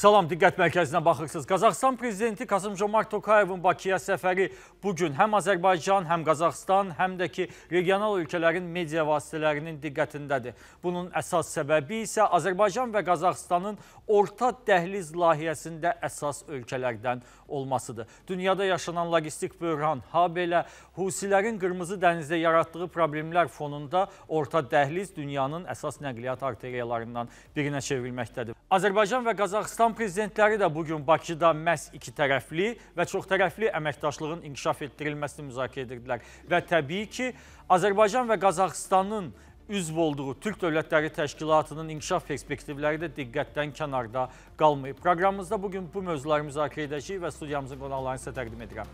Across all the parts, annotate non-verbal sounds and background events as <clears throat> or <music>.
Salam, diqqət mərkəzinə baxırsınız. Qazaxıstan prezidenti Kasım-Jomart Tokayevin Bakıya səfəri bu gün həm Azərbaycan, həm Qazaxıstan, həm də ki, regional ölkələrin media vasitələrinin diqqətindədir. Bunun əsas səbəbi isə Azərbaycan və Qazaxıstanın orta dəhliz layihəsində əsas ölkələrdən olmalıdır olmasıdır. Dünyada yaşanan logistik böhran, habelə Husilərin Qırmızı dənizdə yaratdığı problemlər fonunda orta dəhliz dünyanın əsas nəqliyyat arteriyalarından birinə çevrilməkdədir. Azərbaycan və Qazaxıstan prezidentləri də bugün Bakıda məhz iki tərəfli və çoxtərəfli əməkdaşlığın inkişaf etdirilməsini müzakirə edirdilər və təbii ki, Azərbaycan və Qazaxıstanın üzv olduğu Türk Dövlətləri Təşkilatının inkişaf perspektivləri də diqqətdən kənarda qalmayıb. Proqramımızda bugün bu mövzuları müzakirə edəcəyik və studiyamızın qonaqlarını sizə təqdim edirəm.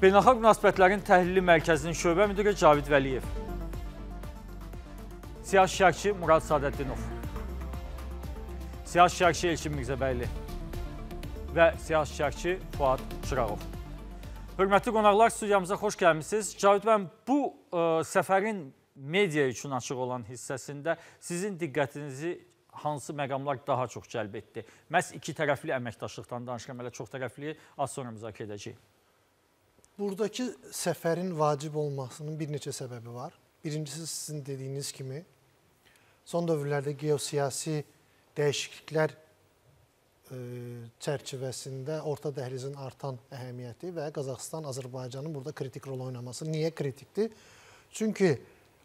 Beynəlxalq münasibətlərin təhlili mərkəzinin şöbə müdiri Cavid Vəliyev. Siyasi şərqçi Murad Sadəddinov. Siyasi şərqçi Elçin Mirzəbəyli və siyasi şərqçi Fuad Çırağov. Hörmətli qonaqlar, studiyamıza xoş gəlmişsiniz. Cavid bənim, bu ə, e, səfərin media üçün açıq olan hissəsində sizin diqqətinizi hansı məqamlar daha çox cəlb etdi? Məhz iki tərəfli əməkdaşlıqdan danışıram, elə çox tərəfli az sonra müzakirə edəcəyik. Buradakı səfərin vacib olmasının bir neçə səbəbi var. Birincisi sizin dediyiniz kimi, son dövrlərdə geosiyasi dəyişikliklər E, çərçivəsində orta dəhlizin artan əhəmiyyəti və Qazaxıstan Azərbaycanın burada kritik rol oynaması niyə kritikdir? Çünki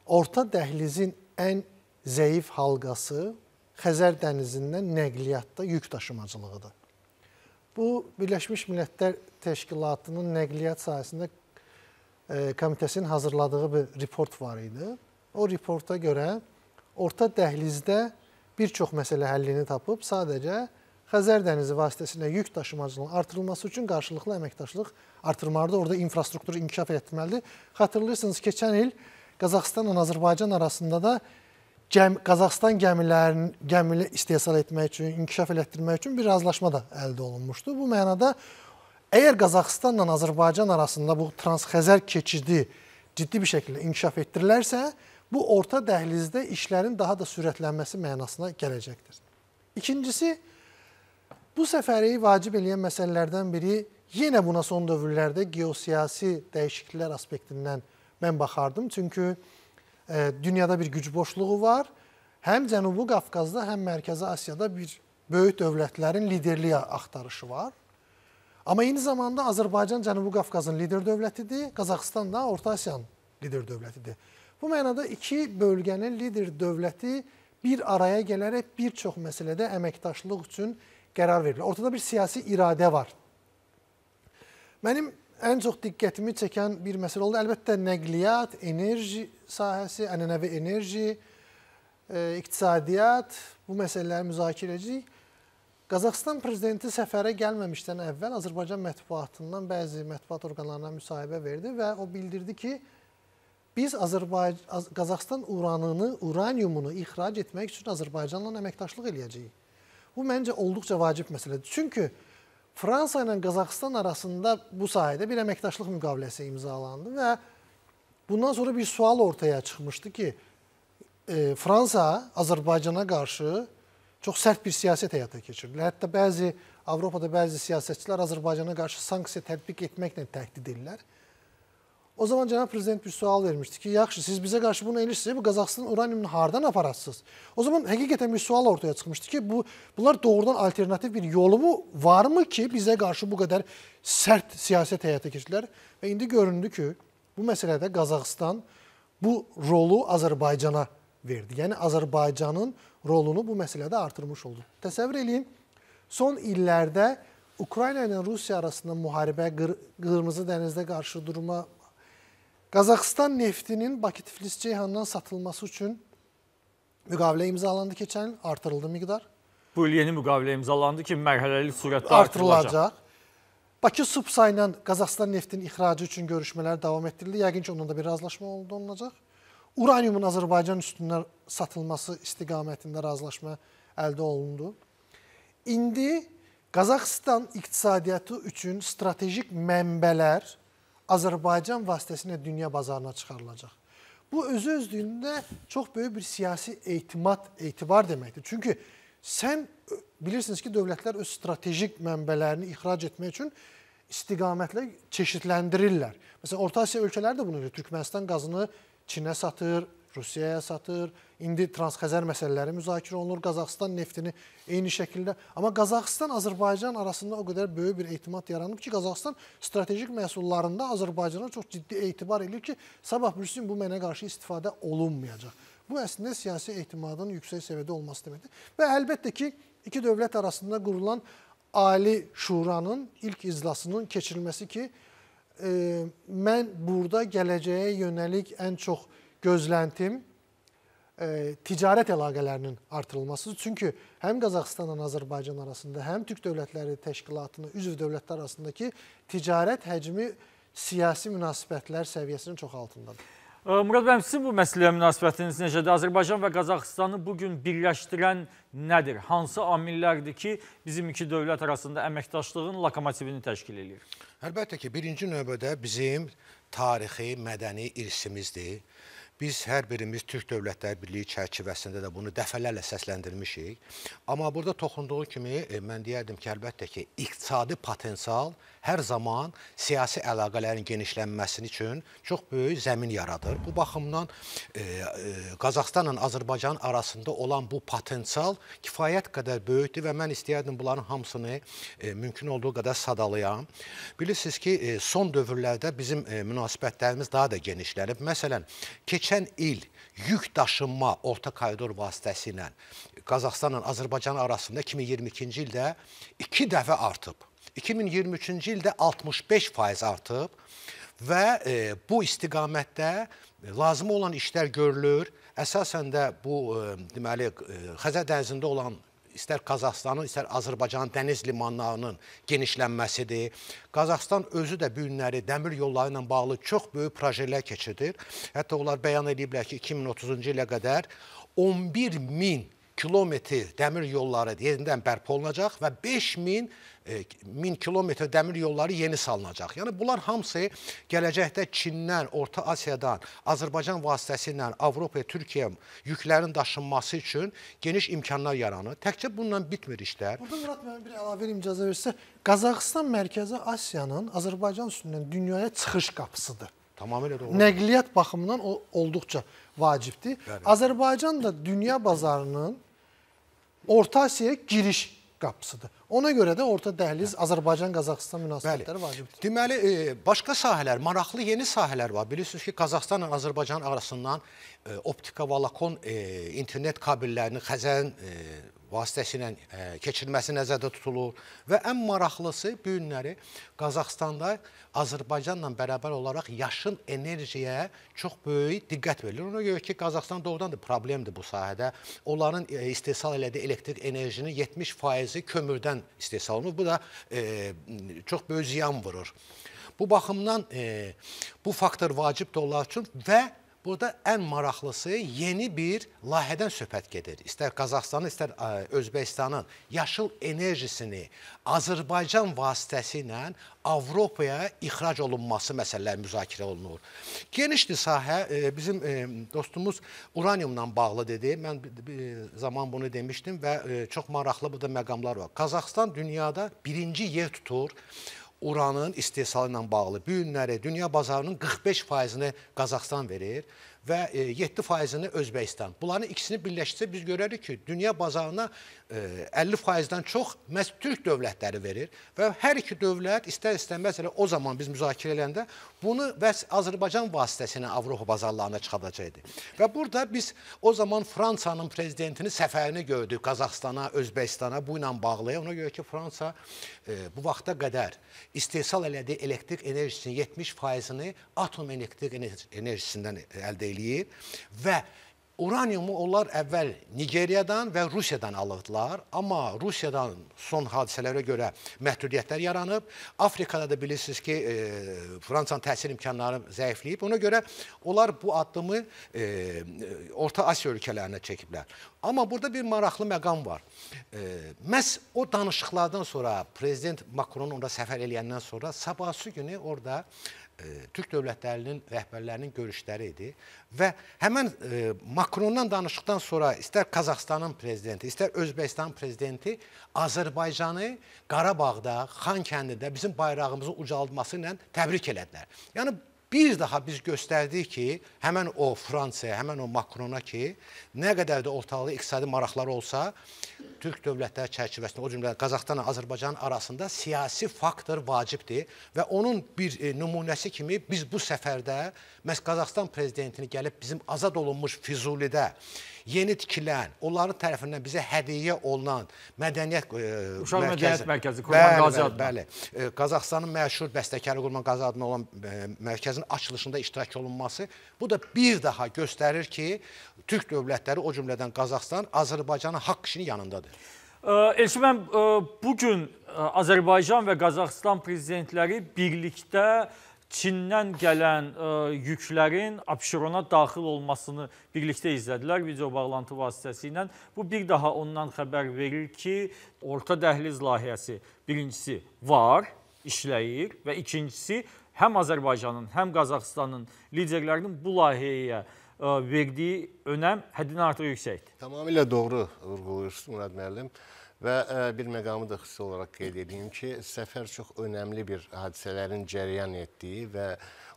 orta dəhlizin ən zəif halqası Xəzər dənizindən nəqliyyatda yük daşımacılığıdır. Bu Birləşmiş Millətlər Təşkilatının nəqliyyat sahəsində e, komitəsinin hazırladığı bir report var idi. O reporta görə orta dəhlizdə bir çox məsələ həllini tapıb sadəcə Xəzər dənizi vasitəsilə yük daşımacılığının artırılması üçün qarşılıqlı əməkdaşlıq artırmalıdır. Orada infrastruktur inkişaf etməlidir. Xatırlayırsınız, keçən il Qazaxıstanla Azərbaycan arasında da Gəm, Qazaxstan gəmilərini gəmili istehsal etmək üçün, inkişaf elətdirmək üçün bir razılaşma da əldə olunmuşdu. Bu mənada əgər Qazaxstanla Azərbaycan arasında bu Transxəzər keçidi ciddi bir şəkildə inkişaf etdirilərsə, bu orta dəhlizdə işlərin daha da sürətlənməsi mənasına gələcəkdir. İkincisi, Bu səfəri vacib eləyən məsələlərdən biri yenə buna son dövrlərdə geosiyasi dəyişikliklər aspektindən mən baxardım. Çünki e, dünyada bir güc boşluğu var. Həm Cənubi Qafqazda, həm Mərkəzi Asiyada bir böyük dövlətlərin liderliyi axtarışı var. Amma eyni zamanda Azərbaycan Cənubi Qafqazın lider dövlətidir, Qazaxıstan da Orta Asiyanın lider dövlətidir. Bu mənada iki bölgənin lider dövləti bir araya gələrək bir çox məsələdə əməkdaşlıq üçün qərar verilir. Ortada bir siyasi iradə var. Mənim ən çox diqqətimi çəkən bir məsələ oldu. Əlbəttə nəqliyyat, enerji sahəsi, ənənəvi enerji, e, iqtisadiyyat bu məsələləri müzakirə edəcəyik. Qazaxıstan prezidenti səfərə gəlməmişdən əvvəl Azərbaycan mətbuatından bəzi mətbuat orqanlarına müsahibə verdi və o bildirdi ki, biz Azərbaycan Qazaxıstan uranını, uraniumunu ixrac etmək üçün Azərbaycanla əməkdaşlıq eləyəcəyik. Bu məncə olduqca vacib məsələdir. Çünki Fransa ilə Qazaxıstan arasında bu sahədə bir əməkdaşlıq müqaviləsi imzalandı və bundan sonra bir sual ortaya çıxmışdı ki, e, Fransa Azərbaycana qarşı çox sərt bir siyasət həyata keçirirlər. Hətta bəzi Avropada bəzi siyasətçilər Azərbaycana qarşı sanksiya tətbiq etməklə təhdid edirlər. O zaman cənab prezident bir sual vermişdi ki, yaxşı siz bizə qarşı bunu elirsiz, bu Qazaxıstan uraniumunu hardan aparasınız? O zaman həqiqətən bir sual ortaya çıxmışdı ki, bu bunlar doğrudan alternativ bir yolu mu varmı ki, bizə qarşı bu qədər sərt siyasət həyata keçirdilər və indi göründü ki, bu məsələdə Qazaxıstan bu rolu Azərbaycana verdi. Yəni Azərbaycanın rolunu bu məsələdə artırmış oldu. Təsəvvür eləyin, son illərdə Ukrayna ilə Rusiya arasında müharibə, qır qırmızı dənizdə qarşı durma, Qazaxıstan neftinin Bakı-Tiflis-Ceyhandan satılması üçün müqavilə imzalandı keçən il, artırıldı miqdar. Bu il yeni müqavilə imzalandı ki, mərhələli sürətdə artırılacaq. artırılacaq. Bakı Supsa ilə Qazaxıstan neftinin ixracı üçün görüşmələr davam etdirildi. Yəqin ki, ondan da bir razılaşma oldu olunacaq. Uraniumun Azərbaycan üstündən satılması istiqamətində razılaşma əldə olundu. İndi Qazaxıstan iqtisadiyyatı üçün strategik mənbələr Azərbaycan vasitəsilə dünya bazarına çıxarılacaq. Bu özü özlüyündə çox böyük bir siyasi etimad, etibar deməkdir. Çünki sən bilirsiniz ki, dövlətlər öz strateji mənbələrini ixrac etmək üçün istiqamətlə çeşidləndirirlər. Məsələn, Orta Asiya ölkələri də bunu edir. Türkmənistan qazını Çinə satır, Rusiyaya satır, İndi Transxəzər məsələləri müzakirə olunur, Qazaxıstan neftini eyni şəkildə. Amma Qazaxıstan-Azərbaycan arasında o qədər böyük bir etimad yaranıb ki, Qazaxıstan strateji məhsullarında Azərbaycana çox ciddi etibar edir ki, sabah bürsün bu mənə qarşı istifadə olunmayacaq. Bu əslində siyasi etimadın yüksək səviyyədə olması deməkdir. Və əlbəttə ki, iki dövlət arasında qurulan Ali Şuranın ilk iclasının keçirilməsi ki, e, mən burada gələcəyə yönəlik ən çox gözləntim e, ticarət əlaqələrinin artırılması. Çünki həm Qazaxıstanla Azərbaycan arasında, həm Türk dövlətləri təşkilatının üzv dövlətlər arasındakı ticarət həcmi siyasi münasibətlər səviyyəsinin çox altındadır. E, Murad bənim, sizin bu məsələyə münasibətiniz necədir? Azərbaycan və Qazaxıstanı bugün birləşdirən nədir? Hansı amillərdir ki, bizim iki dövlət arasında əməkdaşlığın lokomotivini təşkil edir? Əlbəttə ki, birinci növbədə bizim tarixi, mədəni irsimizdir. Biz hər birimiz Türk Dövlətlər Birliyi çərçivəsində də bunu dəfələrlə səsləndirmişik. Amma burada toxunduğu kimi e, mən deyərdim ki, əlbəttə ki, iqtisadi potensial hər zaman siyasi əlaqələrin genişlənməsi üçün çox böyük zəmin yaradır. Bu baxımdan e, e, Qazaxstanla Azərbaycan arasında olan bu potensial kifayət qədər böyükdür və mən istəyərdim bunların hamısını e, mümkün olduğu qədər sadalayam. Bilirsiniz ki, e, son dövrlərdə bizim e, münasibətlərimiz daha da genişlənib. Məsələn, keç keçən il yük daşınma orta koridor vasitəsilə Qazaxstanla Azərbaycan arasında 2022-ci ildə 2 dəfə artıb. 2023-cü ildə 65% artıb və e, bu istiqamətdə lazım olan işlər görülür. Əsasən də bu e, deməli e, Xəzər dənizində olan istər Qazaxstanın, istər Azərbaycanın dəniz limanlarının genişlənməsidir. Qazaxstan özü də bu günləri dəmir yolları ilə bağlı çox böyük projelər keçirir. Hətta onlar bəyan ediblər ki, 2030-cu ilə qədər 11 min kilometr dəmir yolları yenidən bərpa olunacaq və 5000 1000 e, kilometr dəmir yolları yeni salınacaq. Yəni bunlar hamısı gələcəkdə Çindən, Orta Asiyadan, Azərbaycan vasitəsilə Avropaya, Türkiyəyə yüklərin daşınması üçün geniş imkanlar yaranır. Təkcə bununla bitmir işlər. Burada Murad mənim bir əlavə verim icazə versə, Qazaxıstan Mərkəzi Asiyanın Azərbaycan üstündən dünyaya çıxış qapısıdır. Tamamilə doğru. Nəqliyyat baxımından olduqca vacibdir. Bəli. Azərbaycan da dünya bazarının Orta Asiyaya giriş qapısıdır. Ona görə də orta dəhliz Azərbaycan-Qazaxıstan münasibətləri Bəli. vacibdir. Deməli, e, başqa sahələr, maraqlı yeni sahələr var. Bilirsiniz ki, Qazaxstanla Azərbaycan arasından e, optika, valakon, e, internet kabellərinin Xəzərin e, vasitəsilə e, keçirilməsi nəzərdə tutulur və ən maraqlısı bu günləri Qazaxstanda Azərbaycanla bərabər olaraq yaşın enerjiyaya çox böyük diqqət verilir. Ona görə ki, Qazaxstan doğrudan da problemdir bu sahədə. Onların e, istehsal elədiyi elektrik enerjinin 70%-i kömürdən istehsal olunur. Bu da e, çox böyük ziyan vurur. Bu baxımdan e, bu faktor vacibdir onlar üçün və Burada ən maraqlısı yeni bir layihədən söhbət gedir. İstər Qazaxstanın, istər Özbəkistanın yaşıl enerjisini Azərbaycan vasitəsilə Avropaya ixrac olunması məsələləri müzakirə olunur. Genişdir sahə. Bizim dostumuz uraniumla bağlı dedi. Mən zaman bunu demişdim və çox maraqlı bu da məqamlar var. Qazaxstan dünyada birinci yer tutur uranın istehsalı ilə bağlı bu günləri dünya bazarının 45 faizini Qazaxstan verir və 7 e, faizini Özbəkistan. Bunların ikisini birləşdirsə biz görərik ki, dünya bazarına 50 e, faizdən çox məhz Türk dövlətləri verir və hər iki dövlət istər-istəməz elə o zaman biz müzakirə edəndə bunu bəs Azərbaycan vasitəsilə Avropa bazarlarına çıxadacaqdı. Və burada biz o zaman Fransanın prezidentini səfərini gördük Qazaxstana, Özbəkistana bu ilə bağlı. Ona görə ki, Fransa e, bu vaxta qədər istehsal elədiyi elektrik enerjisinin 70 faizini atom elektrik enerjisindən əldə edir eləyir və uraniumu onlar əvvəl Nigeriyadan və Rusiyadan alırdılar, amma Rusiyadan son hadisələrə görə məhdudiyyətlər yaranıb. Afrikada da bilirsiniz ki, e, Fransanın təsir imkanları zəifləyib. Ona görə onlar bu addımı e, Orta Asiya ölkələrinə çəkiblər. Amma burada bir maraqlı məqam var. E, məhz o danışıqlardan sonra prezident Macron onda səfər eləyəndən sonra sabahsı günü orada e, E, Türk dövlətlərinin rəhbərlərinin görüşləri idi və həmən e, Makrondan danışıqdan sonra istər Qazaxstanın prezidenti, istər Özbəkistan prezidenti Azərbaycanı Qarabağda, Xankəndidə bizim bayrağımızın ucaldılması ilə təbrik elədilər. Yəni bir daha biz göstərdik ki, həmən o Fransaya, həmən o Makrona ki, nə qədər də ortalığı iqtisadi maraqlar olsa, Türk dövlətlər çərçivəsində, o cümlədən Qazaxstanla Azərbaycan arasında siyasi faktor vacibdir və onun bir e, nümunəsi kimi biz bu səfərdə məhz Qazaxstan prezidentini gəlib bizim azad olunmuş Füzulidə yeni tikilən, onların tərəfindən bizə hədiyyə olunan mədəniyyət e, Uşaq mədəniyyət mərkəzi Qurban Qazi adına. Bəli, e, Qazaxstanın məşhur bəstəkarı Qurban Qazi adına olan e, mərkəzin açılışında iştirak olunması bu da bir daha göstərir ki, Türk dövlətləri o cümlədən Qazaxstan Azərbaycanın haqq işinin yanındadır qarşısındadır? Elçi, mən bugün Azərbaycan və Qazaxıstan prezidentləri birlikdə Çindən gələn ə, yüklərin Abşerona daxil olmasını birlikdə izlədilər video bağlantı vasitəsilə. Bu bir daha ondan xəbər verir ki, orta dəhliz layihəsi birincisi var, işləyir və ikincisi həm Azərbaycanın, həm Qazaxıstanın liderlərinin bu layihəyə verdiyi önəm həddən artıq yüksəkdir. Tamamilə doğru vurğuluyursunuz Murad müəllim. Və e, bir məqamı da xüsusi olaraq qeyd edeyim ki, səfər çox önəmli bir hadisələrin cəryan etdiyi və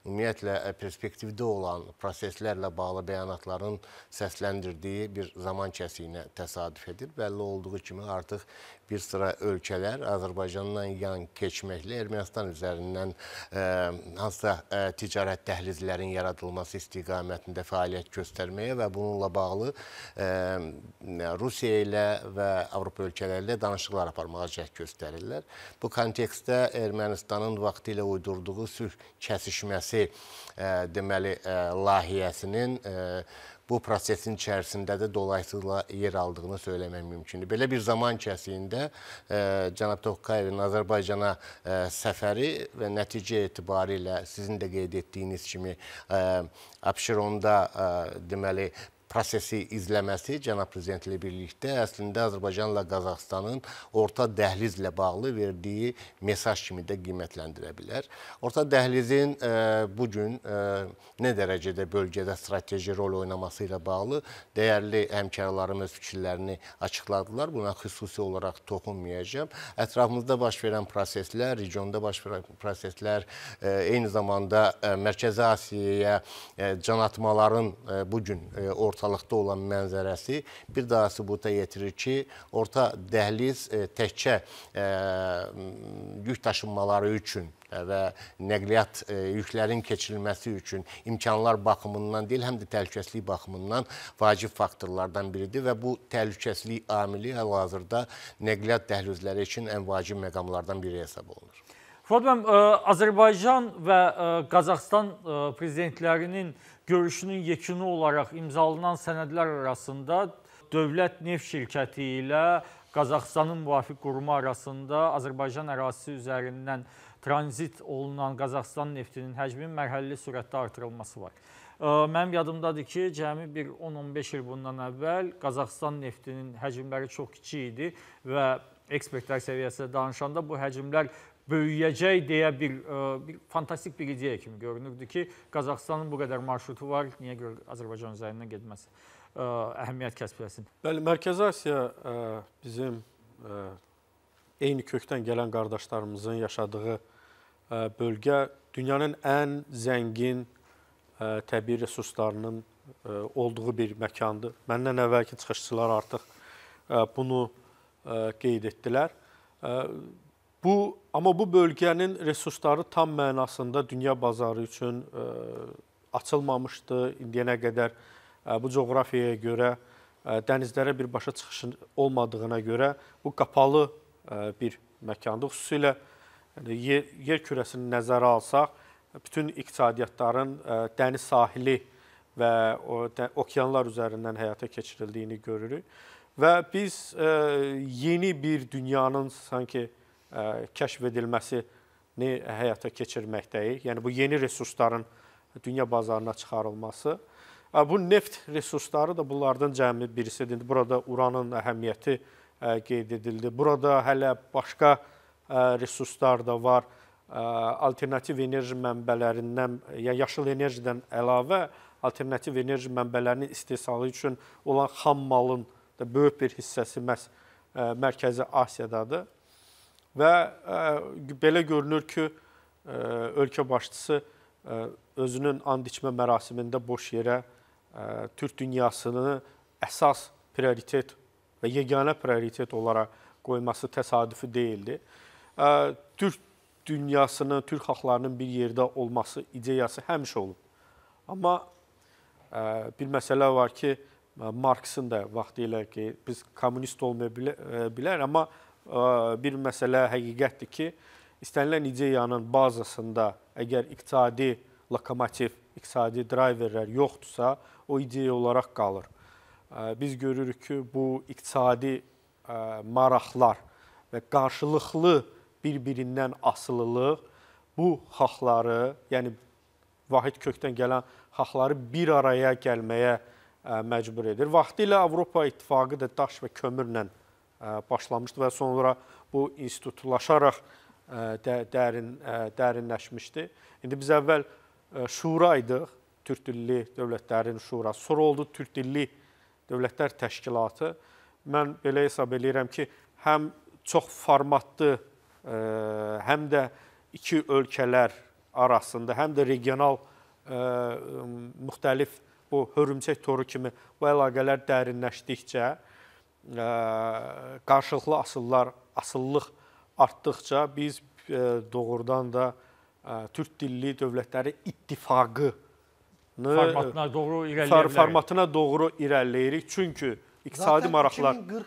ümumiyyətlə e, perspektivdə olan proseslərlə bağlı bəyanatların səsləndirdiyi bir zaman kəsiyinə təsadüf edib. Bəlli olduğu kimi artıq bir sıra ölkələr Azərbaycandan yan keçməklə Ermənistan üzərindən e, hansısa e, ticarət dəhlizlərinin yaradılması istiqamətində fəaliyyət göstərməyə və bununla bağlı e, Rusiya ilə və Avropa ölkələri ilə danışıqlar aparmağa cəhd göstərirlər. Bu kontekstdə Ermənistanın vaxtı ilə uydurduğu sülh kəsişməsi deməli layihəsinin bu prosesin içərisində də dolayısıyla yer aldığını söyləmək mümkündür. Belə bir zaman kəsiyində e, cənab Tokayevin Azərbaycana e, səfəri və nəticə etibarilə sizin də qeyd etdiyiniz kimi e, Abşeronda e, deməli prosesi izləməsi cənab prezidentlə birlikdə əslində Azərbaycanla Qazaxstanın orta dəhlizlə bağlı verdiyi mesaj kimi də qiymətləndirə bilər. Orta dəhlizin e, bu gün e, nə dərəcədə bölgədə strateji rol oynaması ilə bağlı dəyərli həmkarlarım öz fikirlərini açıqladılar. Buna xüsusi olaraq toxunmayacağam. Ətrafımızda baş verən proseslər, regionda baş verən proseslər, e, eyni zamanda Mərkəzi Asiyaya can atmaların bu gün orta arxalıqda olan mənzərəsi bir daha sübuta yetirir ki, orta dəhliz e, təkcə e, yük daşınmaları üçün e, və nəqliyyat yüklərin keçirilməsi üçün imkanlar baxımından deyil, həm də təhlükəsizlik baxımından vacib faktorlardan biridir və bu təhlükəsizlik amili hal-hazırda nəqliyyat dəhlizləri üçün ən vacib məqamlardan biri hesab olunur. Furad bəm, Azərbaycan və Qazaxstan prezidentlərinin görüşünün yekunu olaraq imzalanan sənədlər arasında Dövlət Neft Şirkəti ilə Qazaxstanın müvafiq qurumu arasında Azərbaycan ərazisi üzərindən tranzit olunan Qazaxstan neftinin həcminin mərhələli sürətdə artırılması var. Mənim yadımdadır ki, cəmi bir 10-15 il bundan əvvəl Qazaxstan neftinin həcmləri çox kiçik idi və ekspertlər səviyyəsində danışanda bu həcmlər böyüyəcək deyə bir, e, bir fantastik bir ideya kimi görünürdü ki, Qazaxıstanın bu qədər marşrutu var, niyə görə Azərbaycan üzərindən getməsi e, əhəmiyyət kəsb eləsin. Bəli, Mərkəzi Asiya ə, e, bizim ə, eyni kökdən gələn qardaşlarımızın yaşadığı ə, bölgə dünyanın ən zəngin ə, təbii resurslarının ə, olduğu bir məkandır. Məndən əvvəlki çıxışçılar artıq ə, bunu ə, qeyd etdilər. Ə, Bu amma bu bölgənin resursları tam mənasında dünya bazarı üçün ə, e, açılmamışdı. İndiyənə qədər ə, e, bu coğrafiyaya görə ə, e, dənizlərə birbaşa çıxışın olmadığına görə bu qapalı ə, bir məkandır. Xüsusilə yəni yer, yer kürəsini nəzərə alsaq, bütün iqtisadiyyatların ə, dəniz sahili və o də, okeanlar üzərindən həyata keçirildiyini görürük və biz ə, yeni bir dünyanın sanki kəşf edilməsini həyata keçirməkdəyik. Yəni bu yeni resursların dünya bazarına çıxarılması. Bu neft resursları da bunlardan cəmi birisidir. Burada uranın əhəmiyyəti qeyd edildi. Burada hələ başqa resurslar da var. Alternativ enerji mənbələrindən, yəni yaşıl enerjidən əlavə alternativ enerji mənbələrinin istehsalı üçün olan xam malın da böyük bir hissəsi məhz Mərkəzi Asiyadadır və e, belə görünür ki, e, ölkə başçısı e, özünün and içmə mərasimində boş yerə Türk dünyasını əsas prioritet və yeganə prioritet olaraq qoyması təsadüfi deyildi. Türk dünyasının, Türk xalqlarının bir yerdə olması ideyası həmişə olub. Amma bir məsələ var ki, Marksın da vaxtı ilə ki, biz kommunist olmaya bilər, amma bir məsələ həqiqətdir ki, istənilən ideyanın bazasında əgər iqtisadi lokomotiv, iqtisadi driverlər yoxdursa, o ideya olaraq qalır. Biz görürük ki, bu iqtisadi maraqlar və qarşılıqlı bir-birindən asılılıq bu xalqları, yəni vahid kökdən gələn xalqları bir araya gəlməyə məcbur edir. Vaxtilə Avropa İttifaqı da daş və kömürlə başlamışdı və sonra bu institutlaşaraq də, dərin dərinləşmişdi. İndi biz əvvəl şura idiq, Türk dilli dövlətlərin şurası, sonra oldu Türk dilli dövlətlər təşkilatı. Mən belə hesab eləyirəm ki, həm çox formatlı, həm də iki ölkələr arasında, həm də regional müxtəlif bu hörümçək toru kimi bu əlaqələr dərinləşdikcə qarşılıqlı asıllar, asıllıq artdıqca biz doğrudan da türk dilli dövlətləri ittifaqı formatına doğru irəliləyirik. Formatına doğru irəliləyirik. Çünki iqtisadi Zaten maraqlar 2040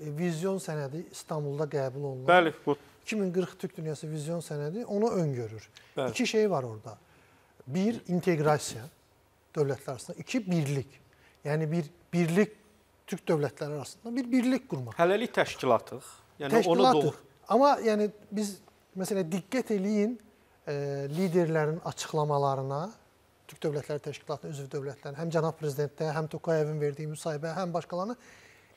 e, vizyon sənədi İstanbulda qəbul olunur. Bəli, bu 2040 Türk dünyası vizyon sənədi onu öngörür. Bəli. İki şey var orada. Bir inteqrasiya dövlətlər arasında, iki birlik. Yəni bir birlik Türk dövlətləri arasında bir birlik qurmaq. Hələlik təşkilatıq. Yəni təşkilatıq. onu doğru. Amma yəni biz məsələn diqqət eləyin e, liderlərin açıqlamalarına, Türk Dövlətləri Təşkilatının üzv dövlətlərinin həm cənab prezidentdə, həm Tokayevin verdiyi müsahibə, həm başqalarına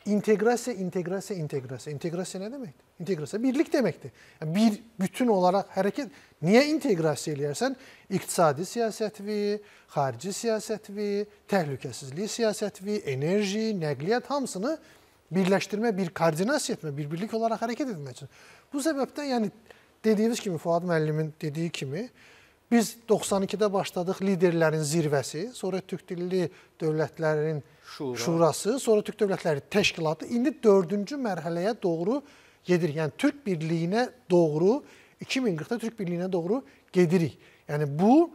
integrasiya, integrasiya, integrasiya. İntegrasiya nə deməkdir? İntegrasiya birlik deməkdir. Yəni bir bütün olaraq hərəkət niyə inteqrasiya eləyirsən? İqtisadi siyasətvi, xarici siyasətvi, təhlükəsizlik siyasətvi, enerji, nəqliyyat hamısını birləşdirmə, bir koordinasiya etmə, bir birlik olaraq hərəkət etmək üçün. Bu səbəbdən yəni dediyiniz kimi Fuad müəllimin dediyi kimi Biz 92-də başladıq liderlərin zirvəsi, sonra türk dilli dövlətlərin Şura. şurası, sonra türk dövlətləri təşkilatı. İndi 4-cü mərhələyə doğru gedirik. Yəni türk birliyinə doğru 2040-da türk birliyinə doğru gedirik. Yəni bu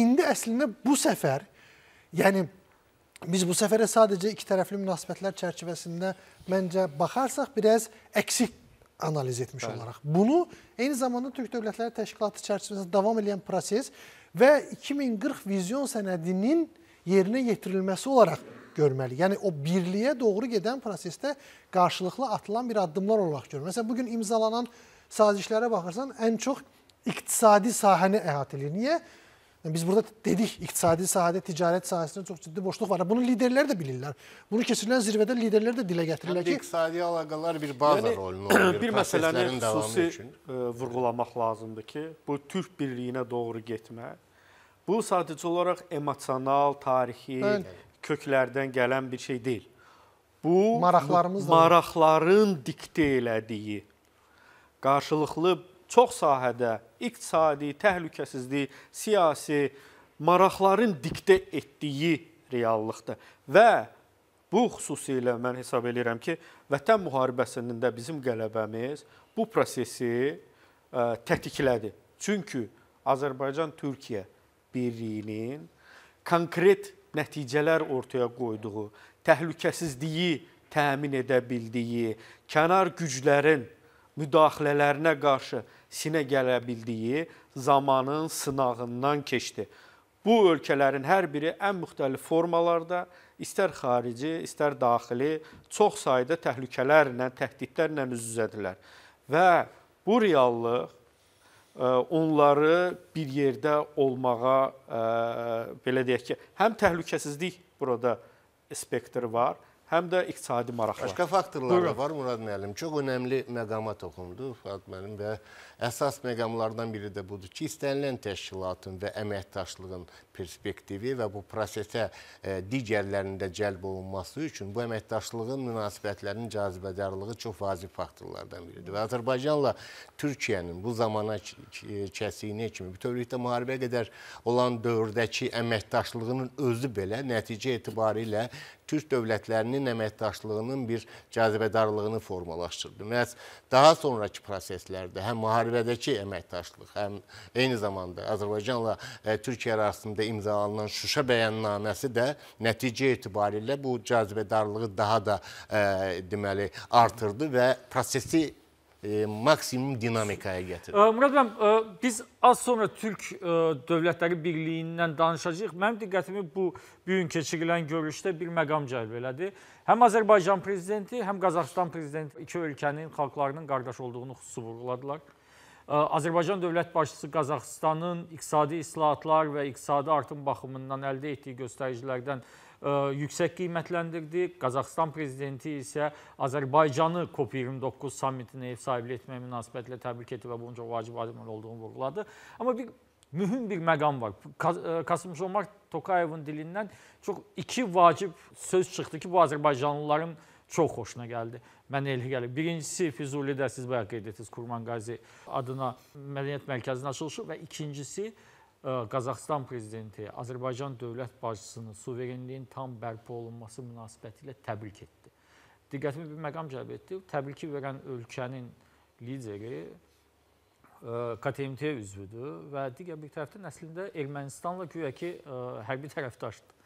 indi əslində bu səfər yəni biz bu səfərə sadəcə iki tərəfli münasibətlər çərçivəsində məncə baxarsaq biraz əksik analiz etmiş Bəli. olaraq. Bunu eyni zamanda Türk Dövlətləri Təşkilatı çərçivəsində davam edən proses və 2040 vizyon sənədinin yerinə yetirilməsi olaraq görməli. Yəni o birliyə doğru gedən prosesdə qarşılıqlı atılan bir addımlar olaraq görür. Məsələn, bu gün imzalanan sazişlərə baxırsan, ən çox iqtisadi sahəni əhatə edir. Niyə? Yəni biz burada dedik, iqtisadi sahədə, ticarət sahəsində çox ciddi boşluq var. Bunun liderləri də bilirlər. Bunu keçirilən zirvədə liderlər də dilə gətirirlər ki, iqtisadi əlaqələr bir baza yəni, rolunu oynayır. Bir məsələni xüsusi üçün. E, vurğulamaq lazımdır ki, bu türk birliyinə doğru getmə. Bu sadəcə olaraq emosional, tarixi Bəli. köklərdən gələn bir şey deyil. Bu maraqlarımız maraqların diktə elədiyi qarşılıqlı çox sahədə iqtisadi, təhlükəsizlik, siyasi maraqların diktə etdiyi reallıqdır. Və bu xüsusilə mən hesab eləyirəm ki, vətən müharibəsinin də bizim qələbəmiz bu prosesi ə, e, tətiklədi. Çünki Azərbaycan-Türkiyə birliyinin konkret nəticələr ortaya qoyduğu, təhlükəsizliyi təmin edə bildiyi, kənar güclərin müdaxilələrinə qarşı sinə gələ bildiyi zamanın sınağından keçdi. Bu ölkələrin hər biri ən müxtəlif formalarda, istər xarici, istər daxili çox sayda təhlükələrlə, təhdidlərlə üz-üzədirlər. Və bu reallıq e, onları bir yerdə olmağa e, belə deyək ki, həm təhlükəsizlik burada spektri var, həm də iqtisadi maraqlar. Başqa faktorlar Buyurun. da var, Murad müəllim. Çox önəmli məqama toxundu Fuad müəllim və əsas məqamlardan biri də budur ki, istənilən təşkilatın və əməkdaşlığın perspektivi və bu prosesə e, digərlərinin də cəlb olunması üçün bu əməkdaşlığın münasibətlərinin cazibədarlığı çox vacib faktorlardan biridir. Və Azərbaycanla Türkiyənin bu zamana kəsiyinə kimi, bütövlükdə müharibə qədər olan dövrdəki əməkdaşlığının özü belə nəticə etibarilə Türk dövlətlərinin əməkdaşlığının bir cazibədarlığını formalaşdırdı. Məhz daha sonraki proseslərdə həm müharibədəki əməkdaşlıq, həm eyni zamanda Azərbaycanla e, Türkiyə arasında Bakıda imzalanan Şuşa bəyannaməsi də nəticə etibarilə bu cazibədarlığı daha da ə, e, deməli artırdı və prosesi E, maksimum dinamikaya gətirir. E, Murad bəm, ə, e, biz az sonra Türk ə, Dövlətləri Birliyindən danışacağıq. Mənim diqqətimi bu bugün keçirilən görüşdə bir məqam cəlb elədi. Həm Azərbaycan prezidenti, həm Qazaxstan prezidenti iki ölkənin xalqlarının qardaş olduğunu xüsusi vurğuladılar. Azərbaycan dövlət başçısı Qazaxstanın iqtisadi islahatlar və iqtisadi artım baxımından əldə etdiyi göstəricilərdən yüksək qiymətləndirdi. Qazaxstan prezidenti isə Azərbaycanı COP29 sammitinə ev sahibliyi etmək münasibətlə təbrik etdi və bunca vacib adımın olduğunu vurğuladı. Amma bir mühüm bir məqam var. Kasım Jomart Tokayevin dilindən çox iki vacib söz çıxdı ki, bu Azərbaycanlıların çox xoşuna gəldi. Mənə elə gəlir. Birincisi Füzulidə siz bayaq qeyd etdiniz Kurman Qazi adına mədəniyyət mərkəzinin açılışı və ikincisi e, Qazaxıstan prezidenti Azərbaycan dövlət başçısının suverenliyin tam bərpa olunması münasibətilə təbrik etdi. Diqqətimi bir məqam cəlb etdi. Təbriki verən ölkənin lideri e, KTMT üzvüdür və digər bir tərəfdən əslində Ermənistanla güya ki e, hərbi tərəfdaşdır.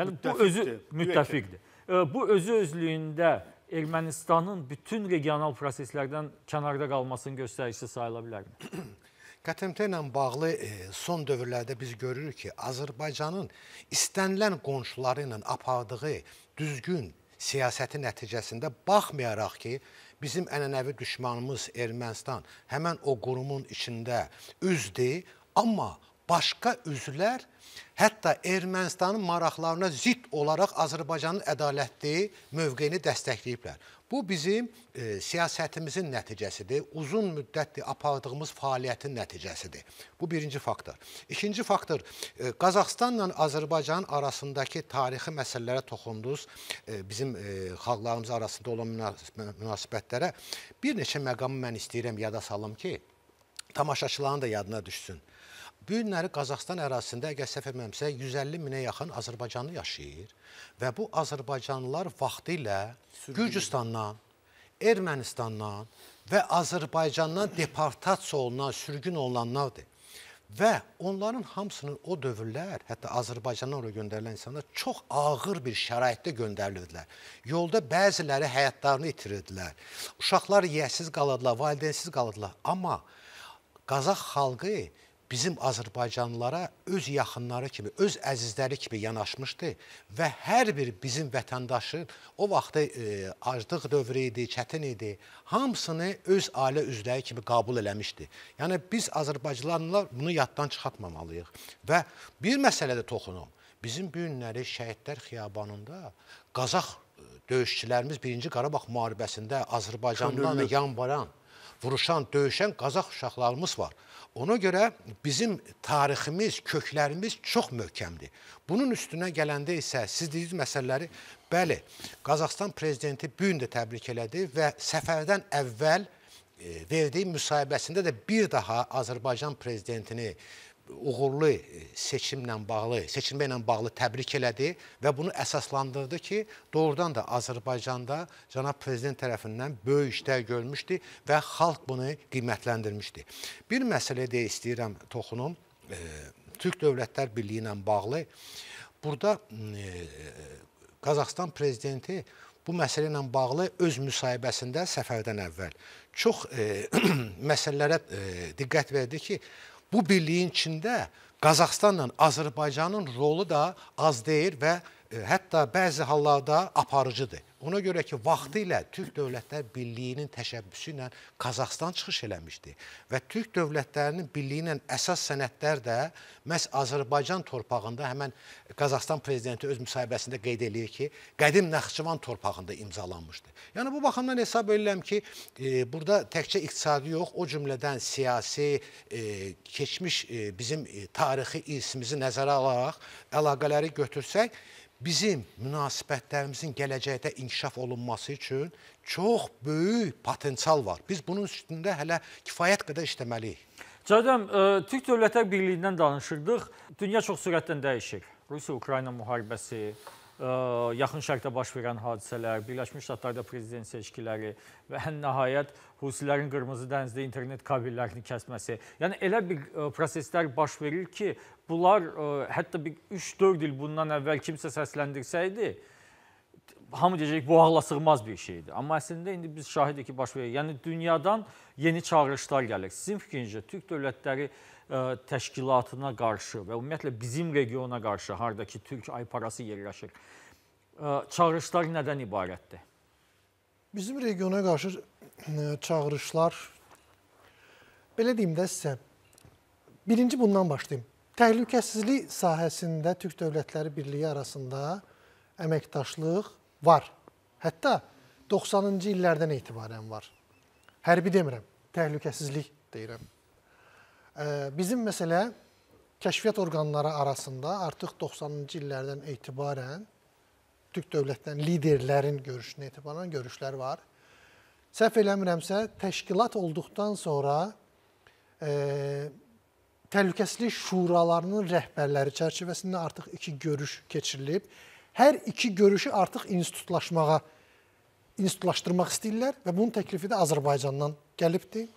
Yəni müttəfiqdir. bu özü müttəfiqdir. Bu özü özlüyündə Ermənistanın bütün regional proseslərdən kənarda qalmasının göstəricisi sayıla bilərmi? <clears throat> KTMT ilə bağlı e, son dövrlərdə biz görürük ki, Azərbaycanın istənilən qonşuları ilə apardığı düzgün siyasəti nəticəsində baxmayaraq ki, bizim ənənəvi düşmanımız Ermənistan həmən o qurumun içində üzdür, amma başqa üzvlər hətta Ermənistanın maraqlarına zidd olaraq Azərbaycanın ədalətli mövqeyini dəstəkləyiblər. Bu bizim e, siyasətimizin nəticəsidir, uzun müddətli apardığımız fəaliyyətin nəticəsidir. Bu birinci faktor. İkinci faktor, e, Qazaxstanla Azərbaycan arasındakı tarixi məsələlərə toxunduz, e, bizim e, xalqlarımız arasında olan münasibətlərə bir neçə məqamı mən istəyirəm yada salım ki, tamaşaçıların da yadına düşsün. Bu günləri Qazaxstan ərazisində, əgər səhv etməmsə, 150 minə yaxın Azərbaycanlı yaşayır və bu Azərbaycanlılar vaxtı ilə Gürcüstandan, Ermənistandan və Azərbaycandan deportasiya olunan, sürgün olunanlardır. Və onların hamısının o dövrlər, hətta Azərbaycandan oraya göndərilən insanlar çox ağır bir şəraitdə göndərilirdilər. Yolda bəziləri həyatlarını itirirdilər. Uşaqlar yiyəsiz qalırdılar, valideynsiz qalırdılar. Amma Qazax xalqı bizim Azərbaycanlılara öz yaxınları kimi, öz əzizləri kimi yanaşmışdı və hər bir bizim vətəndaşın o vaxtda e, aclıq dövrü idi, çətin idi, hamısını öz ailə üzvləri kimi qəbul eləmişdi. Yəni biz Azərbaycanlılar bunu yaddan çıxartmamalıyıq və bir məsələdə toxunum. Bizim bu günləri şəhidlər xiyabanında Qazax e, döyüşçülərimiz 1-ci Qarabağ müharibəsində Azərbaycandan yanvaran vuruşan, döyüşən Qazaq uşaqlarımız var. Ona görə bizim tariximiz, köklərimiz çox möhkəmdir. Bunun üstünə gələndə isə siz dediyiniz məsələləri, bəli, Qazaxstan prezidenti bu gün də təbrik elədi və səfərdən əvvəl e, verdiyi müsahibəsində də bir daha Azərbaycan prezidentini uğurlu e, seçimlə bağlı, seçilmə ilə bağlı təbrik elədi və bunu əsaslandırdı ki, doğrudan da Azərbaycanda cənab prezident tərəfindən böyük işlər görmüşdü və xalq bunu qiymətləndirmişdi. Bir məsələ deyə istəyirəm toxunum, e, Türk Dövlətlər Birliyi ilə bağlı. Burada e, Qazaxstan prezidenti bu məsələ ilə bağlı öz müsahibəsində səfərdən əvvəl çox e, <clears throat> məsələlərə e, diqqət verdi ki, bu birliyin içində Qazaxıstanla Azərbaycanın rolu da az deyil və E, hətta bəzi hallarda aparıcıdır. Ona görə ki, vaxtı ilə Türk Dövlətlər Birliyinin təşəbbüsü ilə Qazaxstan çıxış eləmişdi və Türk Dövlətlərinin Birliyi ilə əsas sənədlər də məhz Azərbaycan torpağında həmən Qazaxstan prezidenti öz müsahibəsində qeyd eləyir ki, qədim Naxçıvan torpağında imzalanmışdı. Yəni bu baxımdan hesab edirəm ki, e, burada təkcə iqtisadi yox, o cümlədən siyasi, e, keçmiş e, bizim e, tarixi irsimizi nəzərə alaraq əlaqələri götürsək, bizim münasibətlərimizin gələcəkdə inkişaf olunması üçün çox böyük potensial var. Biz bunun üstündə hələ kifayət qədər işləməliyik. Cədəm, e, Türk Dövlətlər Birliyindən danışırdıq. Dünya çox sürətlə dəyişir. Rusiya-Ukrayna müharibəsi, Yaxın Şərqdə baş verən hadisələr, Birləşmiş Ştatlarda prezident seçkiləri və ən nəhayət Husilərin Qırmızı Dənizdə internet kabellərini kəsməsi. Yəni elə bir proseslər baş verir ki, bunlar hətta bir 3-4 il bundan əvvəl kimsə səsləndirsəydi, hamı deyəcək bu ağla sığmaz bir şeydir. Amma əslində indi biz şahidik ki, baş verir. Yəni dünyadan yeni çağırışlar gəlir. Sizin fikrincə Türk dövlətləri təşkilatına qarşı və ümumiyyətlə bizim regiona qarşı harda ki Türk ayparası yerləşir çağırışlar nədən ibarətdir? Bizim regiona qarşı çağırışlar belə deyim də sizə birinci bundan başlayım. Təhlükəsizlik sahəsində Türk Dövlətləri Birliyi arasında əməkdaşlıq var. Hətta 90-cı illərdən etibarən var. Hərbi demirəm, təhlükəsizlik deyirəm. Bizim məsələ kəşfiyyat orqanları arasında artıq 90-cı illərdən etibarən Türk dövlətdən liderlərin görüşünə etibarən görüşlər var. Səhv eləmirəmsə, təşkilat olduqdan sonra e, təhlükəsizlik şuralarının rəhbərləri çərçivəsində artıq iki görüş keçirilib. Hər iki görüşü artıq institutlaşmağa, institutlaşdırmaq istəyirlər və bunun təklifi də Azərbaycandan gəlibdir.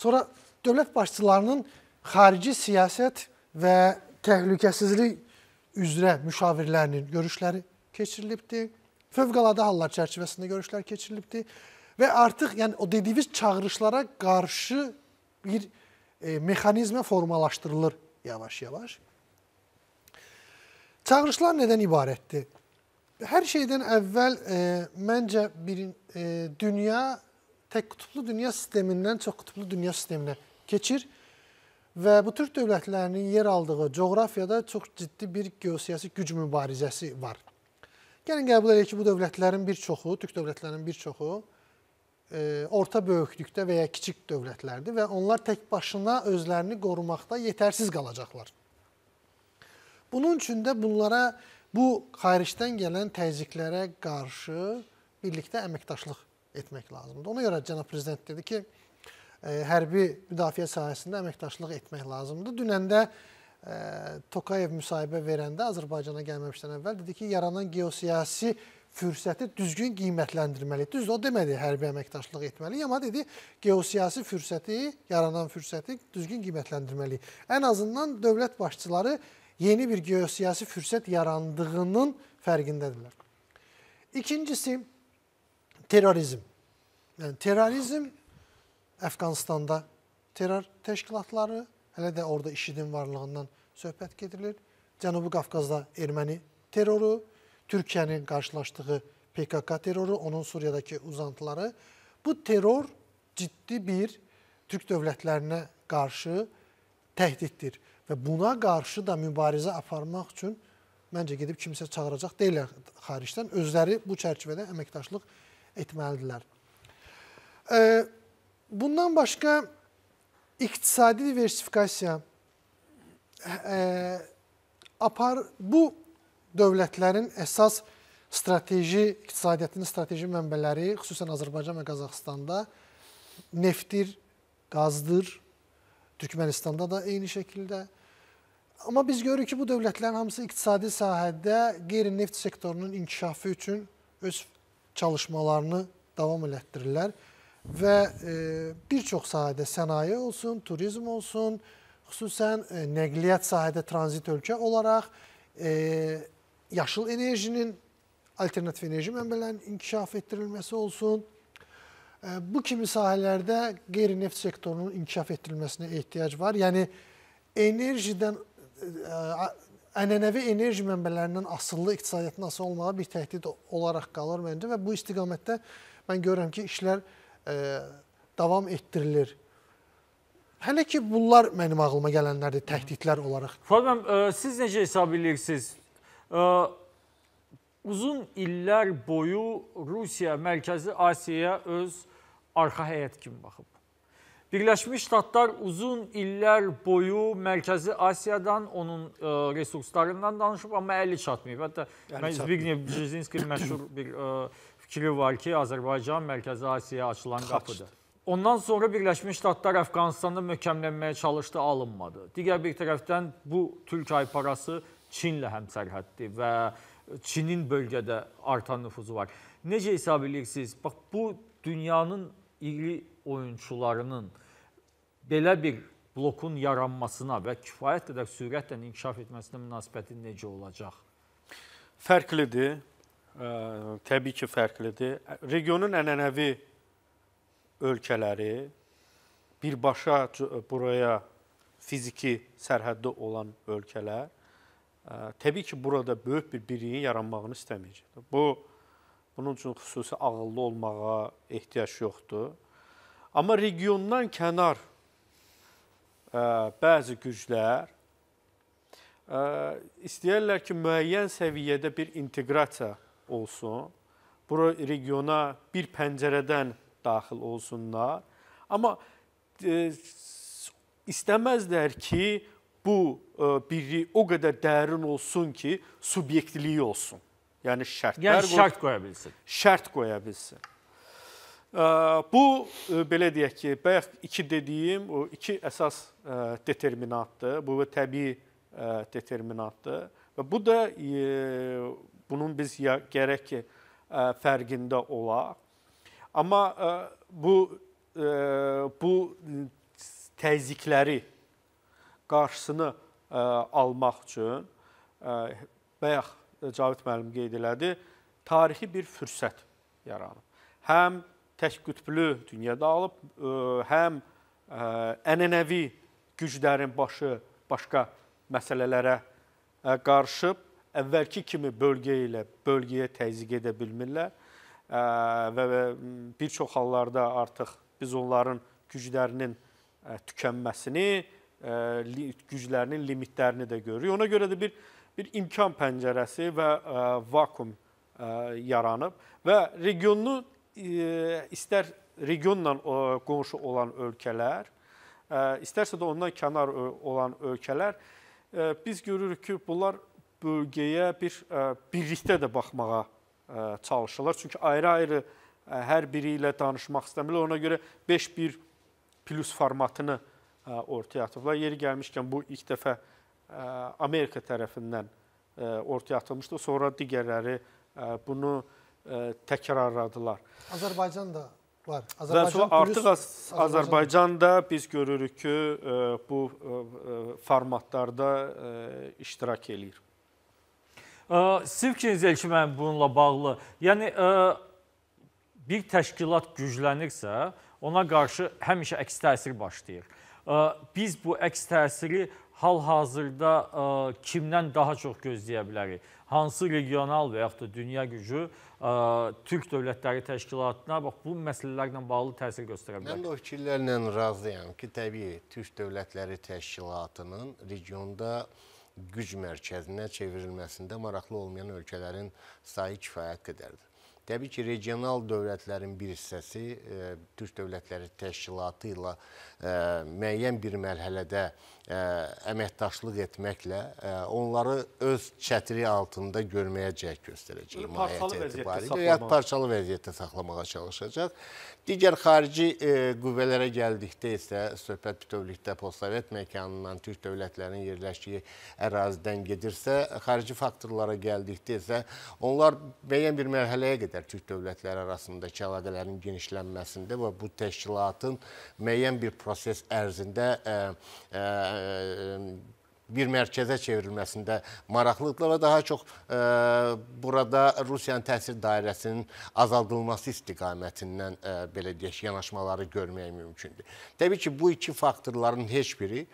Sonra dövlət başçılarının xarici siyasət və təhlükəsizlik üzrə müşavirlərinin görüşləri keçirilibdi. Fövqəladə hallar çərçivəsində görüşlər keçirilibdi və artıq yəni o dediyiniz çağırışlara qarşı bir e, mexanizmə formalaşdırılır yavaş-yavaş. Çağırışlar nədən ibarətdir? Hər şeydən əvvəl e, məncə bir e, dünya tək qutublu dünya sistemindən çox qutublu dünya sisteminə keçir və bu Türk dövlətlərinin yer aldığı coğrafiyada çox ciddi bir geosiyasi güc mübarizəsi var. Gəlin qəbul edək ki, bu dövlətlərin bir çoxu, Türk dövlətlərinin bir çoxu e, orta böyüklükdə və ya kiçik dövlətlərdir və onlar tək başına özlərini qorumaqda yetərsiz qalacaqlar. Bunun üçün də bunlara bu xaricdən gələn təzyiqlərə qarşı birlikdə əməkdaşlıq etmək lazımdır. Ona görə cənab prezident dedi ki, E, hərbi müdafiə sahəsində əməkdaşlıq etmək lazımdır. Dünəndə e, Tokayev müsahibə verəndə Azərbaycana gəlməmişdən əvvəl dedi ki, yaranan geosiyasi fürsəti düzgün qiymətləndirməli. Düzdür, o demədi hərbi əməkdaşlıq etməli, amma dedi geosiyasi fürsəti, yaranan fürsəti düzgün qiymətləndirməli. Ən azından dövlət başçıları yeni bir geosiyasi fürsət yarandığının fərqindədirlər. İkincisi terrorizm. Yəni terrorizm Əfqanistanda terror təşkilatları, hələ də orada işidin varlığından söhbət gedilir. Cənubi Qafqazda erməni terroru, Türkiyənin qarşılaşdığı PKK terroru, onun Suriyadakı uzantıları. Bu terror ciddi bir Türk dövlətlərinə qarşı təhdiddir və buna qarşı da mübarizə aparmaq üçün məncə gedib kimsə çağıracaq deyillər xaricdən. Özləri bu çərçivədə əməkdaşlıq etməlidirlər. Ə, Bundan başqa iqtisadi diversifikasiya e, apar bu dövlətlərin əsas strateji iqtisadiyyatının strateji mənbələri, xüsusən Azərbaycan və Qazaxstanda neftdir, qazdır. Türkmenistanda da eyni şəkildə. Amma biz görürük ki, bu dövlətlərin hamısı iqtisadi sahədə qeyri-neft sektorunun inkişafı üçün öz çalışmalarını davam elətdirirlər və e, bir çox sahədə sənaye olsun, turizm olsun, xüsusən e, nəqliyyat sahədə tranzit ölkə olaraq e, yaşıl enerjinin alternativ enerji mənbələrinin inkişaf etdirilməsi olsun. E, bu kimi sahələrdə qeyri-neft sektorunun inkişaf etdirilməsinə ehtiyac var. Yəni enerjidən e, ənənəvi enerji mənbələrindən asıllı iqtisadiyyatın asılı olmağı bir təhdid olaraq qalır məncə və bu istiqamətdə mən görürəm ki, işlər E, davam etdirilir. Hələ ki, bunlar mənim ağlıma gələnlərdir, təhdidlər olaraq. Fuad bəm, e, siz necə hesab edirsiniz? E, uzun illər boyu Rusiya Mərkəzi Asiyaya öz arxa həyət kimi baxıb. Birləşmiş Ştatlar uzun illər boyu Mərkəzi Asiyadan, onun resurslarından danışıb, amma əli çatmayıb. Hətta Zbignev Brzezinski məşhur bir fikri var ki, Azərbaycan Mərkəzi Asiyaya açılan Kaçdı. qapıdır. Ondan sonra Birləşmiş Ştatlar Əfqanistanda möhkəmlənməyə çalışdı, alınmadı. Digər bir tərəfdən bu Türk ayparası Çinlə həmsərhəddir və Çinin bölgədə artan nüfuzu var. Necə hesab edirsiniz? Bax bu dünyanın iri oyunçularının belə bir blokun yaranmasına və kifayət qədər sürətlə inkişaf etməsinə münasibəti necə olacaq? Fərqlidir ə, təbii ki, fərqlidir. Regionun ənənəvi ölkələri birbaşa buraya fiziki sərhəddə olan ölkələr ə, e, təbii ki, burada böyük bir birliyin yaranmağını istəməyəcək. Bu bunun üçün xüsusi ağıllı olmağa ehtiyac yoxdur. Amma regiondan kənar ə, e, bəzi güclər ə, e, istəyirlər ki, müəyyən səviyyədə bir inteqrasiya olsun, bu regiona bir pəncərədən daxil olsunlar. Amma e, istəməzlər ki, bu e, birlik o qədər dərin olsun ki, subyektliliyi olsun. Yəni şərtlər yəni, şərt qoya bilsin. Şərt qoya bilsin. E, bu e, belə deyək ki, bayaq iki dediyim o iki əsas e, determinantdır. Bu təbii e, determinantdır və bu da e, Bunun biz gərək ki, fərqində olaq. Amma bu bu təzyiqləri qarşısını almaq üçün bayaq Cavid müəllim qeyd elədi, tarixi bir fürsət yaranıb. Həm tək qütblü dünya dağılıb, həm ənənəvi güclərin başı başqa məsələlərə qarışıb əvvəlki kimi bölgə ilə bölgəyə təzyiq edə bilmirlər və bir çox hallarda artıq biz onların güclərinin tükənməsini, güclərinin limitlərini də görürük. Ona görə də bir bir imkan pəncərəsi və vakum yaranıb və regionunu istər regionla qonşu olan ölkələr, istərsə də ondan kənar olan ölkələr biz görürük ki, bunlar bölgəyə bir e, birlikdə də baxmağa e, çalışırlar. Çünki ayrı-ayrı e, hər biri ilə danışmaq istəmirlər. Ona görə 5-1 plus formatını ortaya atıblar. Yeri gəlmişkən bu ilk dəfə Amerika tərəfindən ortaya atılmışdı. Sonra digərləri bunu təkrarladılar. Azərbaycan da var. Azərbaycan Və artıq plus, Azərbaycan Azərbaycanda biz görürük ki, bu formatlarda iştirak eləyir. Siz fikriniz elə ki, mənim bununla bağlı. Yəni, bir təşkilat güclənirsə, ona qarşı həmişə əks təsir başlayır. Biz bu əks təsiri hal-hazırda kimdən daha çox gözləyə bilərik? Hansı regional və yaxud da dünya gücü Türk Dövlətləri Təşkilatına bax, bu məsələlərlə bağlı təsir göstərə bilər? Mən də o fikirlərlə razıyam ki, təbii Türk Dövlətləri Təşkilatının regionda təşkilatı güc mərkəzinə çevrilməsində maraqlı olmayan ölkələrin sayı kifayət qədərdir. Təbii ki, regional dövlətlərin bir hissəsi e, Türk Dövlətləri Təşkilatı ilə müəyyən bir mərhələdə əməkdaşlıq etməklə onları öz çətiri altında görməyə cəhd göstərəcək. Parçalı vəziyyətdə, ya, parçalı vəziyyətdə saxlamağa çalışacaq. Digər xarici e, qüvvələrə gəldikdə isə söhbət bütövlükdə postsovet məkanından Türk dövlətlərinin yerləşdiyi ərazidən gedirsə, xarici faktorlara gəldikdə isə onlar müəyyən bir mərhələyə qədər Türk dövlətləri arasındakı əlaqələrin genişlənməsində və bu təşkilatın müəyyən bir prosesində proses ərzində e, e, e, bir mərkəzə çevrilməsində maraqlıqla və daha çox ə, burada Rusiyanın təsir dairəsinin azaldılması istiqamətindən ə, belə deyək yanaşmaları görmək mümkündür. Təbii ki, bu iki faktorların heç biri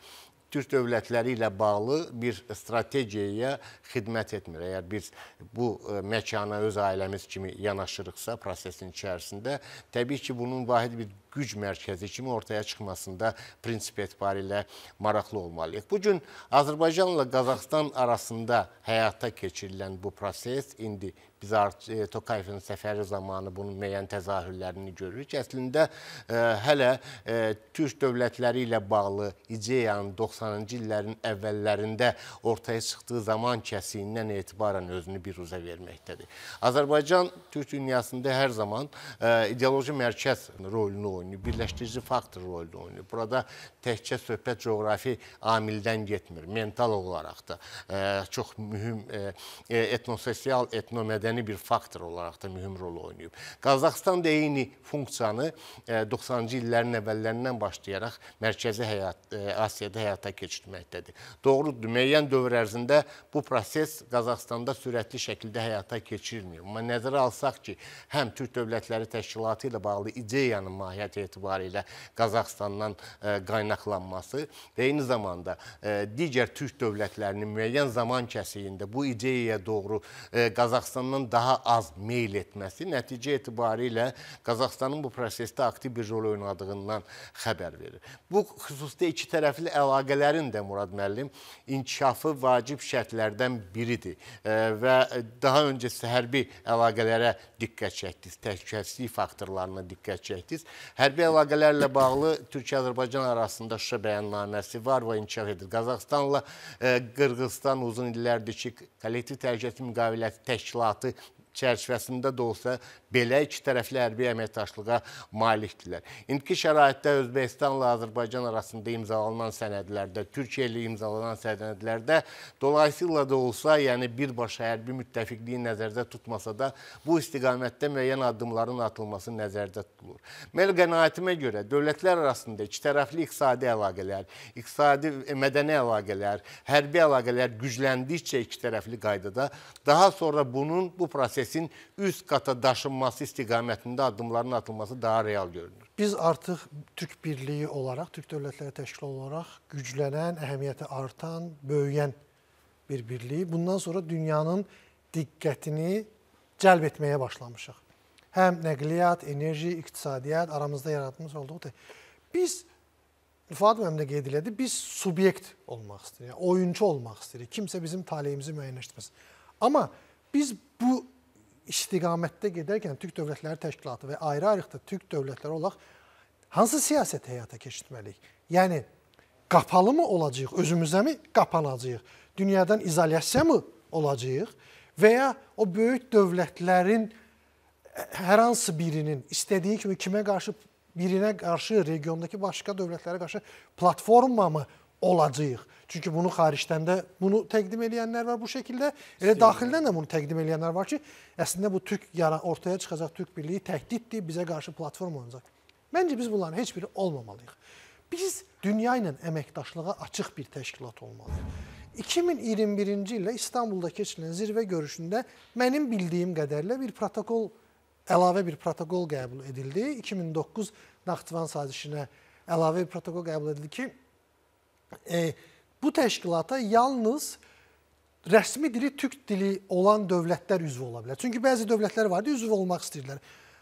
Türk dövlətləri ilə bağlı bir strategiyaya xidmət etmir. Əgər biz bu məkana öz ailəmiz kimi yanaşırıqsa prosesin içərisində, təbii ki, bunun vahid bir güc mərkəzi kimi ortaya çıxmasında prinsip etibarilə maraqlı olmalıyıq. Bugün Azərbaycanla Qazaxstan arasında həyata keçirilən bu proses indi biz e, Tokayevin səfəri zamanı bunun müəyyən təzahürlərini görürük. Əslində e, hələ e, türk dövlətləri ilə bağlı ideyanın 90-cı illərin əvvəllərində ortaya çıxdığı zaman kəsiyindən etibarən özünü bir uza verməkdədir. Azərbaycan türk dünyasında hər zaman e, ideoloji mərkəz rolunu oynayır oynayır, birləşdirici faktor rolda oynayır. Burada təkcə söhbət coğrafi amildən getmir, mental olaraq da ə, e, çox mühüm ə, e, e, etnososial, etnomədəni bir faktor olaraq da mühüm rol oynayıb. Qazaxstan da eyni funksiyanı 90-cı illərin əvvəllərindən başlayaraq mərkəzi həyat ə, Asiyada həyata keçirməkdədir. Doğrudur, müəyyən dövr ərzində bu proses Qazaxstanda sürətli şəkildə həyata keçirilmir. Amma nəzərə alsaq ki, həm Türk Dövlətləri Təşkilatı ilə bağlı ideyanın mahiyyəti cəhət etibarilə Qazaxıstandan e, qaynaqlanması və eyni zamanda e, digər türk dövlətlərinin müəyyən zaman kəsiyində bu ideyaya doğru e, Qazaxıstandan daha az meyl etməsi nəticə etibarilə Qazaxıstanın bu prosesdə aktiv bir rol oynadığından xəbər verir. Bu xüsusda iki tərəfli əlaqələrin də Murad müəllim inkişafı vacib şərtlərdən biridir və daha öncə hərbi əlaqələrə diqqət çəkdiniz, təhlükəsizlik faktorlarına diqqət çəkdiniz. Hərbi əlaqələrlə bağlı Türkiyə-Azərbaycan arasında Şuşa bəyannaməsi var və inkişaf edir. Qazaxstanla e, Qırğızstan uzun illərdir ki, kollektiv təhlükəsizlik müqaviləsi təşkilatı çərçivəsində də olsa belə iki tərəfli hərbi əməkdaşlığa malikdirlər. İndiki şəraitdə Özbəkistanla Azərbaycan arasında imzalanan sənədlərdə, Türkiyə ilə imzalanan sənədlərdə dolayısıyla da olsa, yəni birbaşa hərbi müttəfiqliyi nəzərdə tutmasa da bu istiqamətdə müəyyən addımların atılması nəzərdə tutulur. Məl qənaətimə görə dövlətlər arasında iki tərəfli iqtisadi əlaqələr, iqtisadi e, mədəni əlaqələr, hərbi əlaqələr gücləndikcə iki tərəfli qaydada daha sonra bunun bu proses prosesin üst qata daşınması istiqamətində addımların atılması daha real görünür. Biz artıq Türk birliyi olaraq, Türk dövlətləri təşkil olaraq güclənən, əhəmiyyəti artan, böyüyən bir birliyi. Bundan sonra dünyanın diqqətini cəlb etməyə başlamışıq. Həm nəqliyyat, enerji, iqtisadiyyat aramızda yaratmış olduqda biz Fuad müəllim də qeyd elədi, biz subyekt olmaq istəyirik, yəni oyunçu olmaq istəyirik. Kimsə bizim taleyimizi müəyyənləşdirməsin. Amma biz bu istiqamətdə gedərkən Türk Dövlətləri Təşkilatı və ayrı-ayrıqda Türk dövlətləri olaraq hansı siyasəti həyata keçirtməliyik? Yəni qapalı mı olacağıq, özümüzəmi qapanacağıq? Dünyadan izolyasiya mı olacağıq və ya o böyük dövlətlərin hər hansı birinin istədiyi kimi kimə qarşı birinə qarşı regiondakı başqa dövlətlərə qarşı platforma mı olacağıq? Çünki bunu xaricdən də bunu təqdim eləyənlər var bu şəkildə. Elə daxildən də bunu təqdim eləyənlər var ki, əslində bu türk yara ortaya çıxacaq türk birliyi təhdiddir, bizə qarşı platforma olacaq. Məncə biz bunların heç biri olmamalıyıq. Biz dünya ilə əməkdaşlığa açıq bir təşkilat olmalıyıq. 2021-ci ildə İstanbulda keçirilən zirvə görüşündə mənim bildiyim qədərlə bir protokol əlavə bir protokol qəbul edildi. 2009 Naxçıvan sazişinə əlavə bir protokol qəbul edildi ki, e, bu təşkilata yalnız rəsmi dili türk dili olan dövlətlər üzv ola bilər. Çünki bəzi dövlətlər vardı, üzv olmaq istəyirdilər.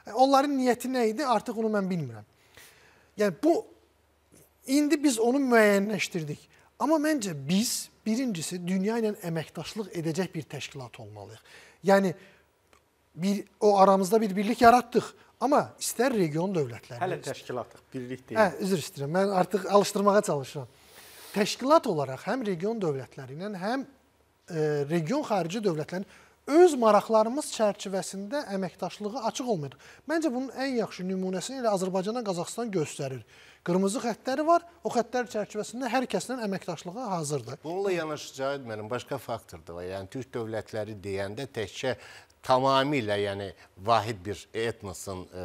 E, onların niyyəti nə idi? Artıq onu mən bilmirəm. Yəni bu indi biz onu müəyyənləşdirdik. Amma məncə biz birincisi dünya ilə əməkdaşlıq edəcək bir təşkilat olmalıyıq. Yəni bir o aramızda bir birlik yaratdıq. Amma istər region dövlətləri. Hələ təşkilatıq, birlik hə, deyil. Hə, üzr istəyirəm. Mən artıq alışdırmağa çalışıram təşkilat olaraq həm region dövlətləri ilə, həm e, region xarici dövlətlərin öz maraqlarımız çərçivəsində əməkdaşlığı açıq olmadı. Məncə bunun ən yaxşı nümunəsini elə Azərbaycanla Qazaxıstan göstərir. Qırmızı xəttləri var, o xəttlər çərçivəsində hər kəslə əməkdaşlığa hazırdır. Bununla yanaşı Cahid müəllim başqa faktordur. Yəni Türk dövlətləri deyəndə təkcə tamamilə yəni vahid bir etnosun e,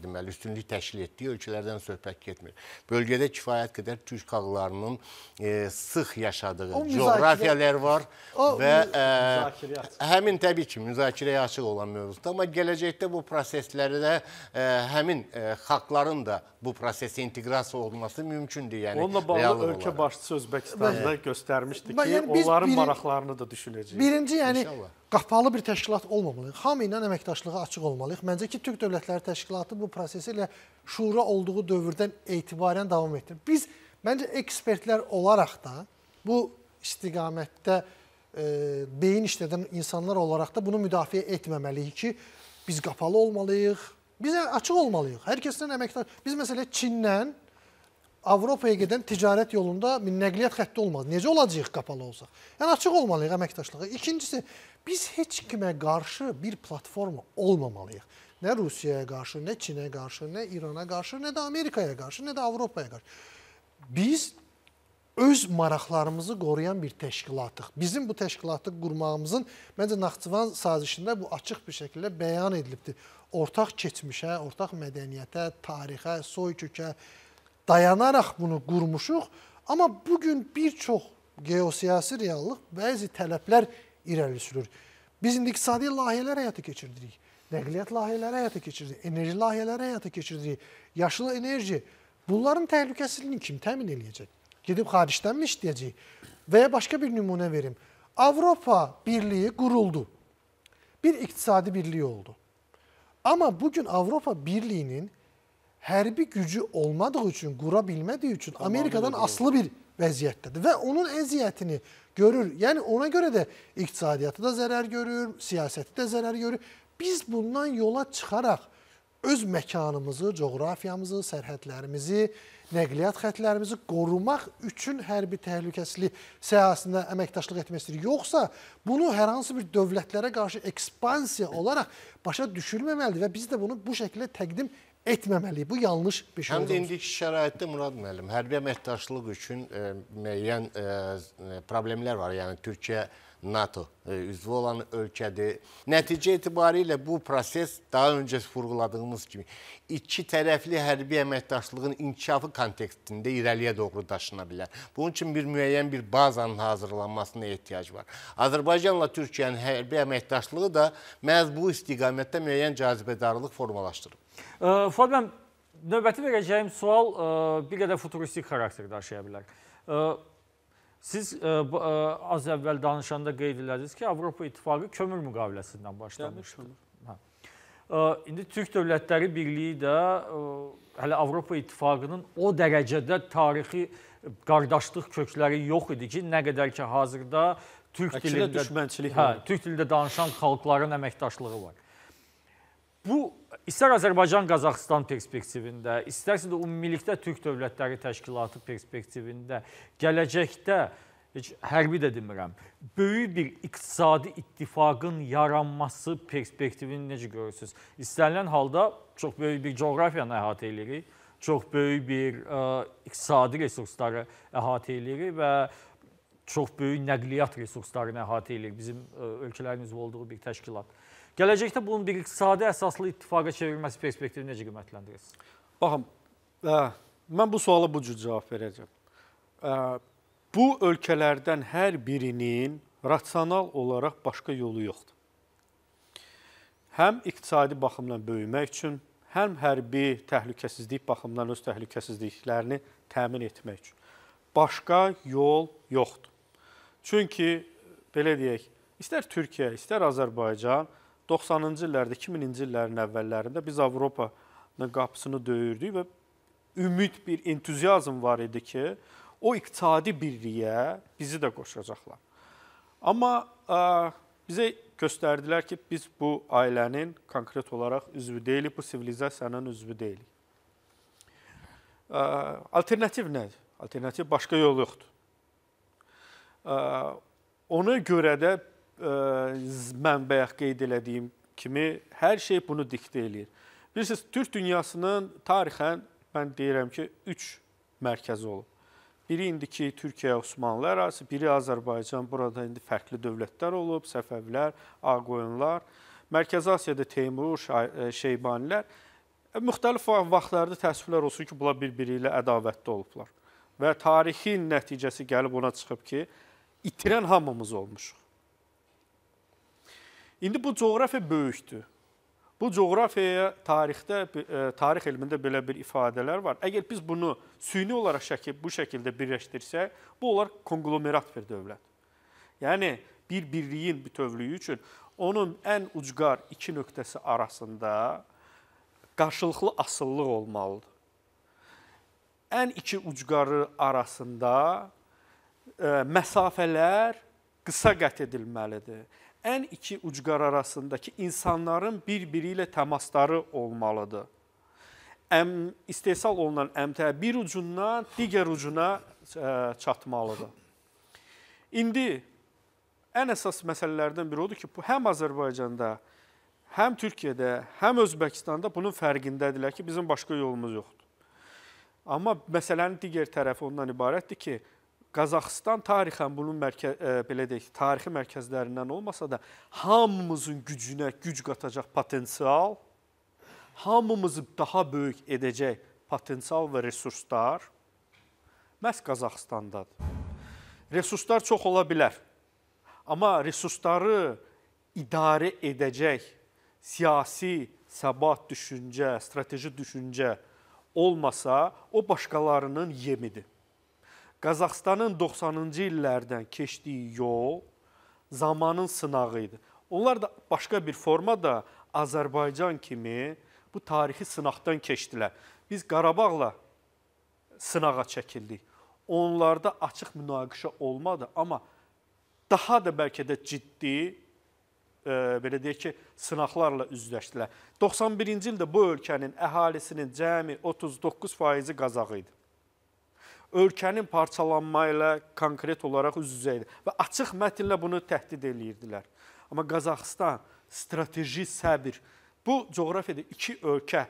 deməli üstünlük təşkil etdiyi ölkələrdən söhbət getmir. Bölgədə kifayət qədər türk xalqlarının e, sıx yaşadığı coğrafiyalar var o, və e, həmin təbii ki, müzakirəyə açıq olan mövzudur, amma gələcəkdə bu proseslərdə e, həmin e, xalqların da bu prosesə inteqrasiya olması mümkündür, yəni. Onunla bağlı ölkə olaraq. başçısı Özbəkistanda Bəli. göstərmişdi ki, yəni, onların biri, maraqlarını da düşünəcək. Birinci, yəni İnşallah qapalı bir təşkilat olmamalıyıq. Hamı ilə əməkdaşlığa açıq olmalıyıq. Məncə ki, Türk Dövlətləri Təşkilatı bu prosesi ilə şura olduğu dövrdən etibarən davam etdirir. Biz, məncə, ekspertlər olaraq da bu istiqamətdə e, beyin işlədən insanlar olaraq da bunu müdafiə etməməliyik ki, biz qapalı olmalıyıq, biz açıq olmalıyıq. Hər kəsdən əməkdaş... Biz, məsələ, Çindən Avropaya gedən ticarət yolunda nəqliyyat xətti olmaz. Necə olacaq qapalı olsaq? Yəni, açıq olmalıyıq əməkdaşlığa. İkincisi, biz heç kimə qarşı bir platforma olmamalıyıq. Nə Rusiyaya qarşı, nə Çinə qarşı, nə İrana qarşı, nə də Amerikaya qarşı, nə də Avropaya qarşı. Biz öz maraqlarımızı qoruyan bir təşkilatıq. Bizim bu təşkilatı qurmağımızın məncə Naxçıvan sazişində bu açıq bir şəkildə bəyan edilibdir. Ortaq keçmişə, ortaq mədəniyyətə, tarixə, soykökə dayanaraq bunu qurmuşuq. Amma bu gün bir çox geosiyasi reallıq bəzi tələblər irəli sürür. Biz indi iqtisadi layihələr həyata keçirdirik. Nəqliyyat layihələri həyata keçirdirik. Enerji layihələri həyata keçirdirik. Yaşıl enerji. Bunların təhlükəsizliyini kim təmin eləyəcək? Gedib xaricdənmi işləyəcək? Və ya başqa bir nümunə verim. Avropa Birliyi quruldu. Bir iqtisadi birliyi oldu. Amma bugün Avropa Birliyinin hərbi gücü olmadığı üçün, qura bilmədiyi üçün Tamam, Amerikadan doğru. asılı bir vəziyyətdədir və onun əziyyətini görür. Yəni ona görə də iqtisadiyyatı da zərər görür, siyasəti də zərər görür. Biz bundan yola çıxaraq öz məkanımızı, coğrafiyamızı, sərhədlərimizi, nəqliyyat xətlərimizi qorumaq üçün hərbi təhlükəsizlik sahəsində əməkdaşlıq etmək istəyir. Yoxsa bunu hər hansı bir dövlətlərə qarşı ekspansiya olaraq başa düşülməməlidir və biz də bunu bu şəkildə təqdim etməliyik etməməliyik. Bu yanlış bir şey. Həm də indiki şəraitdə Murad müəllim, hərbi əməkdaşlıq üçün e, müəyyən e, e problemlər var. Yəni Türkiyə NATO e, üzvü olan ölkədir. Nəticə itibarilə bu proses daha öncə vurğuladığımız kimi iki tərəfli hərbi əməkdaşlığın inkişafı kontekstində irəliyə doğru daşına bilər. Bunun üçün bir müəyyən bir bazanın hazırlanmasına ehtiyac var. Azərbaycanla Türkiyənin hərbi əməkdaşlığı da məhz bu istiqamətdə müəyyən cazibədarlıq formalaşdırıb. Fuad bəm, növbəti verəcəyim sual bir qədər futuristik xarakter daşıya bilər. Siz az əvvəl danışanda qeyd elədiniz ki, Avropa İttifaqı kömür müqaviləsindən başlamışdı. Hə. İndi Türk Dövlətləri Birliyi də hələ Avropa İttifaqının o dərəcədə tarixi qardaşlıq kökləri yox idi ki, nə qədər ki, hazırda Türk Əksinə dilində düşmənçilik hə, var. Türk dilində danışan xalqların əməkdaşlığı var. Bu istər Azərbaycan-Qazaxıstan perspektivində, istərsə də ümumilikdə Türk Dövlətləri Təşkilatı perspektivində gələcəkdə heç hərbi də demirəm, böyük bir iqtisadi ittifaqın yaranması perspektivini necə görürsüz? İstənilən halda çox böyük bir coğrafiyanı əhatə eləyirik, çox böyük bir ə, iqtisadi resursları əhatə eləyirik və çox böyük nəqliyyat resurslarını əhatə eləyir bizim ə, ölkələrin üzv olduğu bir təşkilat. Gələcəkdə bunun bir iqtisadi əsaslı ittifaqa çevrilməsi perspektivini necə qiymətləndirirsiniz? Baxın, ə, mən bu suala bu cür cavab verəcəm. Ə, bu ölkələrdən hər birinin rasional olaraq başqa yolu yoxdur. Həm iqtisadi baxımdan böyümək üçün, həm hərbi təhlükəsizlik baxımından öz təhlükəsizliklərini təmin etmək üçün başqa yol yoxdur. Çünki belə deyək, istər Türkiyə, istər Azərbaycan 90-cı illərdə, 2000-ci illərin əvvəllərində biz Avropanın qapısını döyürdük və ümid bir entuziazm var idi ki, o iqtisadi birliyə bizi də qoşacaqlar. Amma ə, bizə göstərdilər ki, biz bu ailənin konkret olaraq üzvü deyilik, bu sivilizasiyanın üzvü deyilik. Ə, alternativ nədir? Alternativ başqa yol yoxdur. Ə, ona görə də E, mən bayaq qeyd elədiyim kimi hər şey bunu diktə eləyir. Bilirsiniz, Türk dünyasının tarixən mən deyirəm ki, 3 mərkəzi olub. Biri indiki Türkiyə Osmanlı ərazisi, biri Azərbaycan, burada indi fərqli dövlətlər olub, Səfəvlər, Ağqoyunlar, Mərkəzi Asiyada Teymur, e, Şeybanilər. E, müxtəlif vaxtlarda təəssüflər olsun ki, bunlar bir-biri ilə ədavətdə olublar. Və tarixin nəticəsi gəlib ona çıxıb ki, itirən hamımız olmuşuq. İndi bu coğrafiya böyükdür. Bu coğrafiyaya tarixdə e, tarix elmində belə bir ifadələr var. Əgər biz bunu süni olaraq şəkil bu şəkildə birləşdirsək, bu olar konglomerat bir dövlət. Yəni bir birliyin bütövlüyü üçün onun ən ucqar iki nöqtəsi arasında qarşılıqlı asıllıq olmalıdır. Ən iki ucqarı arasında ə, e, məsafələr qısa qət edilməlidir ən iki ucqar arasındakı insanların bir-biri ilə təmasları olmalıdır. Əm istehsal olunan əmtə bir ucundan digər ucuna ə, e, çatmalıdır. İndi ən əsas məsələlərdən biri odur ki, bu həm Azərbaycanda, həm Türkiyədə, həm Özbəkistanda bunun fərqindədirlər ki, bizim başqa yolumuz yoxdur. Amma məsələnin digər tərəfi ondan ibarətdir ki, Qazaxıstan tarixən bunun mərkəz, ə, e, belə deyək, tarixi mərkəzlərindən olmasa da hamımızın gücünə güc qatacaq potensial, hamımızı daha böyük edəcək potensial və resurslar məhz Qazaxıstandadır. Resurslar çox ola bilər. Amma resursları idarə edəcək siyasi səbat düşüncə, strateji düşüncə olmasa, o başqalarının yemidir. Qazaxıstanın 90-cı illərdən keçdiyi yol zamanın sınağı idi. Onlar da başqa bir formada Azərbaycan kimi bu tarixi sınaqdan keçdilər. Biz Qarabağla sınağa çəkildik. Onlarda açıq münaqişə olmadı, amma daha da bəlkə də ciddi e, belə deyək ki, sınaqlarla üzləşdilər. 91-ci ildə bu ölkənin əhalisinin cəmi 39 faizi qazağı idi ölkənin parçalanma ilə konkret olaraq üz-üzə idi və açıq mətnlə bunu təhdid eləyirdilər. Amma Qazaxıstan strateji səbir bu coğrafiyada iki ölkə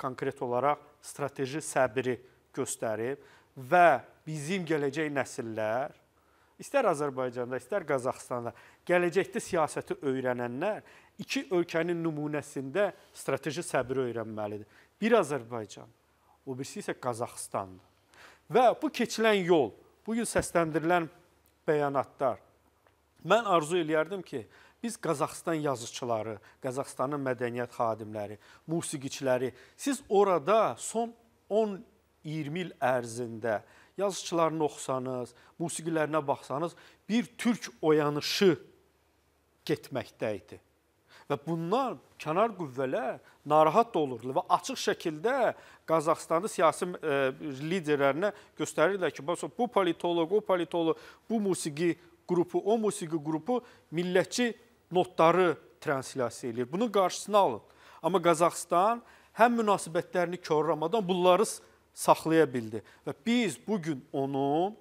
konkret olaraq strateji səbiri göstərib və bizim gələcək nəsillər istər Azərbaycanda, istər Qazaxıstanda gələcəkdə siyasəti öyrənənlər iki ölkənin nümunəsində strateji səbir öyrənməlidir. Bir Azərbaycan, o birisi isə Qazaxıstandır. Və bu keçilən yol, bu gün səsləndirilən bəyanatlar mən arzu eləyərdim ki, biz Qazaxıstan yazıçıları, Qazaxıstanın mədəniyyət xadimləri, musiqiçiləri, siz orada son 10-20 il ərzində yazıçılarını oxusanız, musiqilərinə baxsanız, bir türk oyanışı getməkdə idi. Və bundan kənar qüvvələr narahat da olurlar və açıq şəkildə Qazaxıstanı siyasi ə, e, liderlərinə göstərirlər ki, bax bu politoloq, o politoloq, bu musiqi qrupu, o musiqi qrupu millətçi notları translasiya eləyir. Bunun qarşısını alın. Amma Qazaxıstan həm münasibətlərini körramadan bunları saxlaya bildi və biz bu gün onun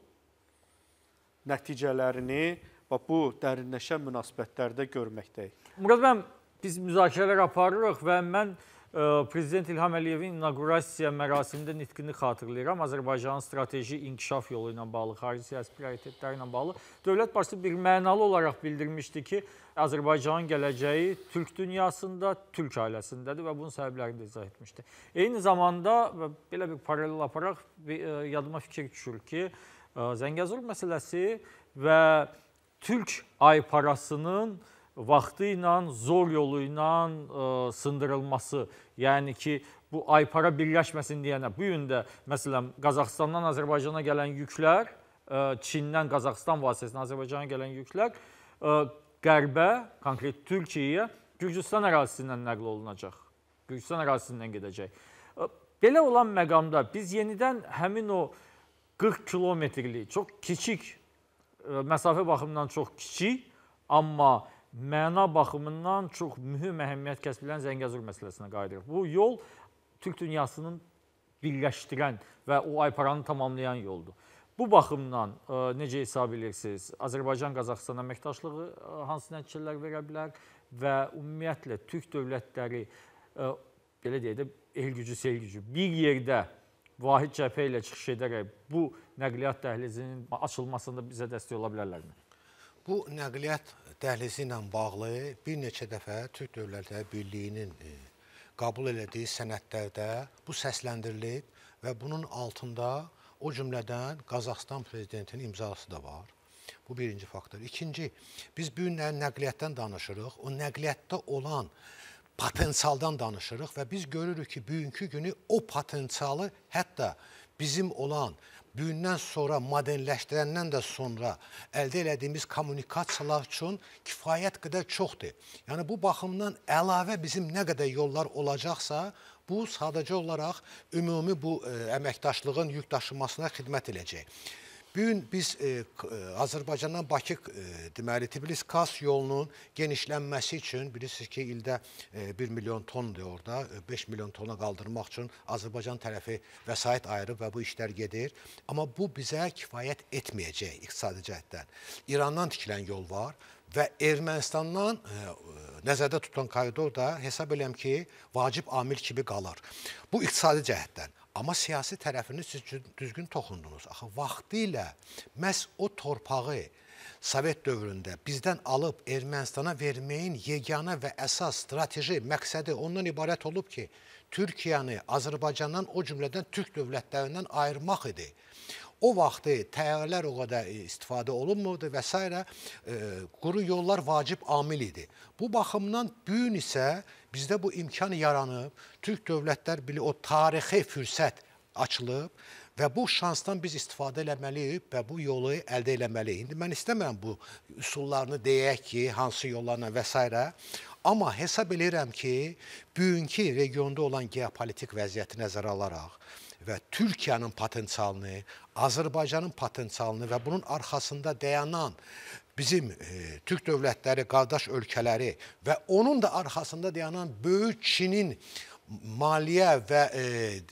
nəticələrini və bu dərinləşən münasibətlərdə görməkdəyik. Murad bəy, biz müzakirələr aparırıq və mən e, Prezident İlham Əliyevin inaugurasiya mərasimində nitqini xatırlayıram. Azərbaycanın strateji inkişaf yolu ilə bağlı, xarici siyasi prioritetləri ilə bağlı dövlət başçısı bir mənalı olaraq bildirmişdi ki, Azərbaycanın gələcəyi türk dünyasında, türk ailəsindədir və bunun səbəblərini də izah etmişdi. Eyni zamanda belə bir paralel aparaq e, yadıma fikir düşür ki, e, Zəngəzur məsələsi və türk ayparasının parasının vaxtı ilə, zor yolu ilə e, ə, sındırılması, yəni ki, bu aypara birləşməsin deyənə, bu gün də məsələn Qazaxıstandan Azərbaycana gələn yüklər, ə, e, Çindən Qazaxıstan vasitəsilə Azərbaycana gələn yüklər ə, e, qərbə, konkret Türkiyəyə, Gürcüstan ərazisindən nəql olunacaq. Gürcüstan ərazisindən gedəcək. Belə olan məqamda biz yenidən həmin o 40 kilometrlik, çox kiçik məsafə baxımından çox kiçik, amma məna baxımından çox mühüm əhəmiyyət kəsb edən Zəngəzur məsələsinə qayıdırıq. Bu yol Türk dünyasının birləşdirən və o ayparanı tamamlayan yoldur. Bu baxımdan ə, e, necə hesab edirsiniz? Azərbaycan-Qazaxıstan əməkdaşlığı ə, e, hansı nəticələr verə bilər və ümumiyyətlə Türk dövlətləri ə, e, belə deyək də el gücü, sel gücü bir yerdə vahid cəbhə ilə çıxış edərək bu nəqliyyat dəhlizinin açılmasında bizə dəstək ola bilərlərmi? Bu nəqliyyat dəhlizi ilə bağlı bir neçə dəfə Türk Dövlətləri Birliyinin e, qəbul elədiyi sənədlərdə bu səsləndirilib və bunun altında o cümlədən Qazaxstan prezidentinin imzası da var. Bu birinci faktor. İkinci, biz bu gün nəqliyyatdan danışırıq. O nəqliyyatda olan potensialdan danışırıq və biz görürük ki, bugünkü günü o potensialı hətta bizim olan düyündən sonra modernləşdirəndən də sonra əldə elədiyimiz kommunikasiyalar üçün kifayət qədər çoxdur. Yəni bu baxımdan əlavə bizim nə qədər yollar olacaqsa, bu sadəcə olaraq ümumi bu ə, e, əməkdaşlığın yük daşınmasına xidmət eləyəcək. Bu gün biz e, e, Azərbaycandan Bakı e, deməli Tiflis-Kas yolunun genişlənməsi üçün bilirsiniz ki, ildə e, 1 milyon tondur orada, 5 e, milyon tona qaldırmaq üçün Azərbaycan tərəfi vəsait ayırıb və bu işlər gedir. Amma bu bizə kifayət etməyəcək iqtisadi cəhətdən. İrandan tikilən yol var və Ermənistandan ə, e, nəzərdə tutulan koridor da hesab eləyəm ki, vacib amil kimi qalır. Bu iqtisadi cəhətdən. Amma siyasi tərəfini siz düzgün toxundunuz. Axı vaxtı ilə məhz o torpağı Sovet dövründə bizdən alıb Ermənistana verməyin yeganə və əsas strateji məqsədi ondan ibarət olub ki, Türkiyəni Azərbaycandan, o cümlədən Türk dövlətlərindən ayırmaq idi o vaxtı təyyarələr o qədər istifadə olunmurdu və s. E, quru yollar vacib amil idi. Bu baxımdan bu gün isə Bizdə bu imkan yaranıb, Türk dövlətlər bili o tarixi fürsət açılıb və bu şansdan biz istifadə eləməliyik və bu yolu əldə eləməliyik. İndi mən istəmirəm bu üsullarını deyək ki, hansı yollarla və s. Amma hesab eləyirəm ki, bugünkü regionda olan geopolitik vəziyyəti nəzərə alaraq və Türkiyənin potensialını, Azərbaycanın potensialını və bunun arxasında dayanan bizim e, Türk dövlətləri, qardaş ölkələri və onun da arxasında dayanan böyük Çinin maliyyə və e,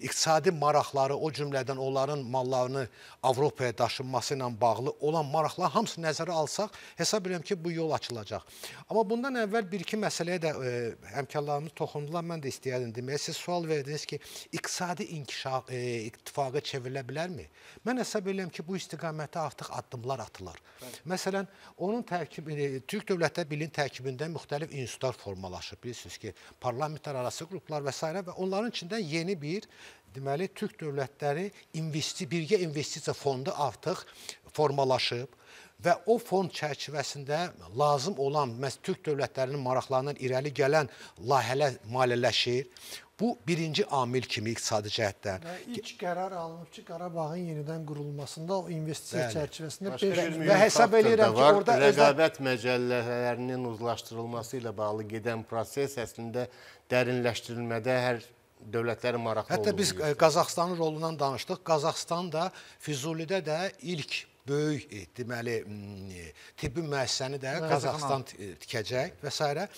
iqtisadi maraqları, o cümlədən onların mallarını Avropaya daşınması ilə bağlı olan maraqlar hamısı nəzərə alsaq, hesab edirəm ki, bu yol açılacaq. Amma bundan əvvəl bir-iki məsələyə də e, həmkarlarımız toxundular, mən də istəyərdim deməyə. Siz sual verdiniz ki, iqtisadi inkişaf e, ittifaqa çevrilə bilərmi? Mən hesab edirəm ki, bu istiqamətdə artıq addımlar atılır. Bəli. Məsələn, onun tərkib e, Türk Dövlətlər Birliyinin tərkibində müxtəlif institutlar formalaşıb. Bilirsiniz ki, parlamentlər arası qruplar və s s. və onların içində yeni bir deməli Türk dövlətləri investi birgə investisiya fondu artıq formalaşıb və o fond çərçivəsində lazım olan məhz Türk dövlətlərinin maraqlarından irəli gələn layihələr maliyyələşir. Bu birinci amil kimi iqtisadi cəhətdən. Və ilk qərar alınıb ki, Qarabağın yenidən qurulmasında o investisiya Bəli. çərçivəsində 5 və hesab eləyirəm ki, orada rəqabət məcəllələrinin uzlaşdırılması ilə bağlı gedən proses əslində dərinləşdirilmədə hər dövlətlərin maraqlı olduğu. Hətta biz e, Qazaxstanın rolundan danışdıq. Qazaxstan da Füzulidə də ilk böyük e, deməli e, tibbi müəssisəni də Qazaxstan tikəcək və s.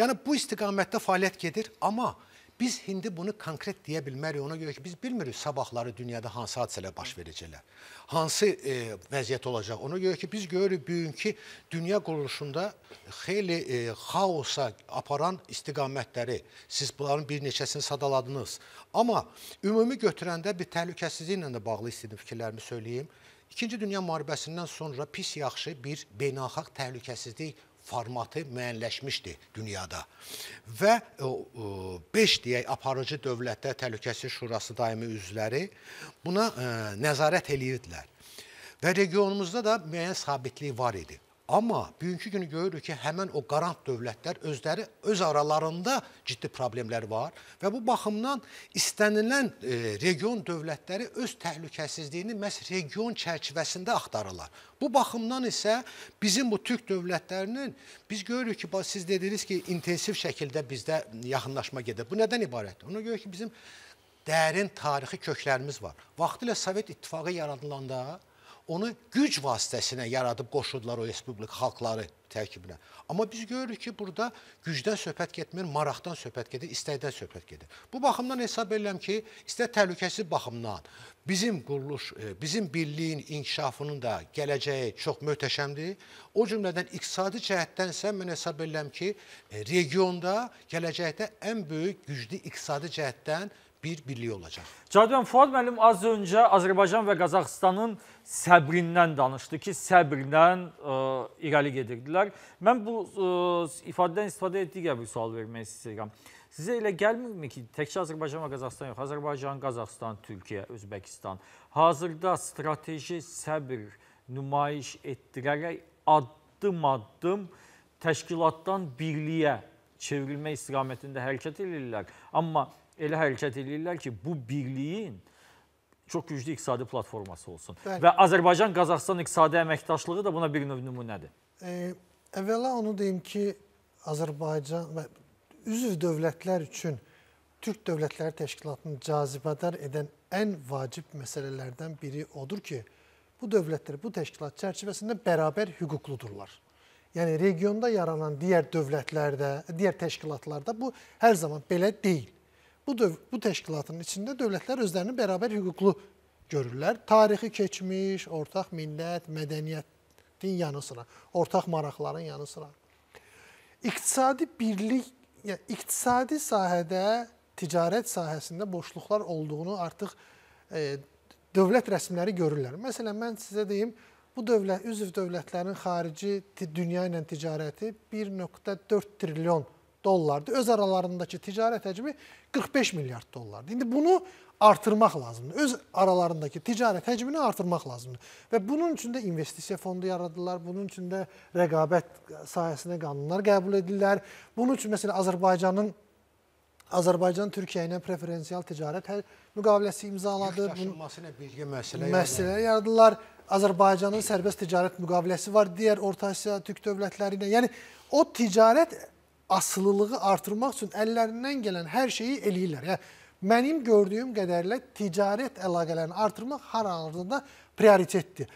Yəni bu istiqamətdə fəaliyyət gedir, amma Biz indi bunu konkret deyə bilmərik ona görə ki, biz bilmirik sabahları dünyada hansı hadisələr baş verəcəklər. Hansı e, vəziyyət olacaq. Ona görə ki, biz görürük bugünkü dünya quruluşunda xeyli e, xaosa aparan istiqamətləri siz bunların bir neçəsini sadaladınız. Amma ümumi götürəndə bir təhlükəsizliklə də bağlı istədiyim fikirlərimi söyləyim. İkinci Dünya müharibəsindən sonra pis yaxşı bir beynəlxalq təhlükəsizlik formatı müəyyənləşmişdi dünyada. Və 5 e, e, deyək aparıcı dövlətlər Təhlükəsizlik Şurası daimi üzvləri buna e, nəzarət eləyirdilər. Və regionumuzda da müəyyən sabitlik var idi. Amma bugünkü günü görürük ki, həmən o qarant dövlətlər özləri öz aralarında ciddi problemlər var və bu baxımdan istənilən e, region dövlətləri öz təhlükəsizliyini məhz region çərçivəsində axtarırlar. Bu baxımdan isə bizim bu türk dövlətlərinin biz görürük ki, siz dediniz ki, intensiv şəkildə bizdə yaxınlaşma gedir. Bu nədən ibarətdir? Ona görə ki, bizim dərin tarixi köklərimiz var. Vaxtilə Sovet İttifaqı yaradıldığında onu güc vasitəsinə yaradıb qoşurdular o respublik xalqları tərkibinə. Amma biz görürük ki, burada gücdən söhbət getmir, maraqdan söhbət gedir, istəkdən söhbət gedir. Bu baxımdan hesab edirəm ki, istə təhlükəsizlik baxımından bizim quruluş, e, bizim birliyin inkişafının da gələcəyi çox möhtəşəmdir. O cümlədən iqtisadi cəhətdənsə mən hesab edirəm ki, e, regionda gələcəkdə ən böyük güclü iqtisadi cəhətdən bir birlik olacaq. Cadivan Fuad müəllim az öncə Azərbaycan və Qazaxıstanın səbrindən danışdı ki, səbrdən ə, e, irəli gedirdilər. Mən bu ə, e, ifadədən istifadə edib digər bir sual vermək istəyirəm. Sizə elə gəlmirmi ki, təkcə Azərbaycan və Qazaxıstan yox, Azərbaycan, Qazaxıstan, Türkiyə, Özbəkistan hazırda strateji səbr nümayiş etdirərək addım-addım təşkilatdan birliyə çevrilmə istiqamətində hərəkət edirlər. Amma elə hərəkət edirlər ki, bu birliyin çox güclü iqtisadi platforması olsun. Bəli. Və Azərbaycan-Qazaxstan iqtisadi əməkdaşlığı da buna bir növ nümunədir. E, əvvəla onu deyim ki, Azərbaycan və üzv dövlətlər üçün Türk Dövlətləri Təşkilatını cazibədar edən ən vacib məsələlərdən biri odur ki, bu dövlətlər bu təşkilat çərçivəsində bərabər hüquqludurlar. Yəni regionda yaranan digər dövlətlərdə, digər təşkilatlarda bu hər zaman belə deyil bu, bu təşkilatın içində dövlətlər özlərini bərabər hüquqlu görürlər. Tarixi keçmiş, ortaq millət, mədəniyyətin yanı sıra, ortaq maraqların yanı sıra. İqtisadi birlik, yəni iqtisadi sahədə, ticarət sahəsində boşluqlar olduğunu artıq e, dövlət rəsmiləri görürlər. Məsələn, mən sizə deyim, bu dövlət üzv dövlətlərin xarici dünya ilə ticarəti 1.4 trilyon dollardır. Öz aralarındakı ticarət həcmi 45 milyard dollardır. İndi bunu artırmaq lazımdır. Öz aralarındakı ticarət həcmini artırmaq lazımdır. Və bunun üçün də investisiya fondu yaradılar, bunun üçün də rəqabət sahəsinə qanunlar qəbul edirlər. Bunun üçün məsələn Azərbaycanın Azərbaycan Türkiyə ilə preferensial ticarət hə- müqaviləsi imzaladı. Yük daşınması ilə birgə məsələ məsələlər yaradılar. Azərbaycanın sərbəst ticarət müqaviləsi var digər Orta Asiya Türk dövlətləri ilə. Yəni o ticarət asılılığı artırmaq üçün əllərindən gələn hər şeyi eləyirlər. Yəni mənim gördüyüm qədərilə ticarət əlaqələrini artırmaq hər halda prioritetdir.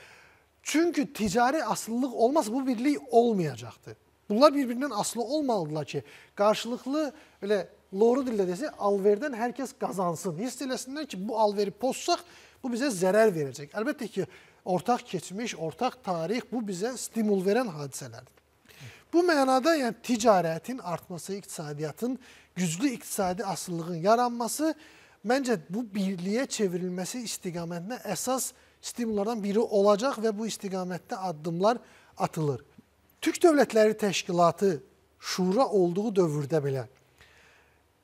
Çünki ticari asıllılıq olmasa bu birlik olmayacaqdı. Bunlar bir-birindən asılı olmalıdırlar ki, qarşılıqlı belə loru dildə desə, alverdən hər kəs qazansın. Hiss eləsinlər ki, bu alveri pozsaq, bu bizə zərər verəcək. Əlbəttə ki, ortaq keçmiş, ortaq tarix bu bizə stimul verən hadisələrdir. Bu mənada yəni ticarətin artması, iqtisadiyyatın güclü iqtisadi asıllığın yaranması məncə bu birliyə çevrilməsi istiqamətinə əsas stimullardan biri olacaq və bu istiqamətdə addımlar atılır. Türk Dövlətləri Təşkilatı şura olduğu dövrdə belə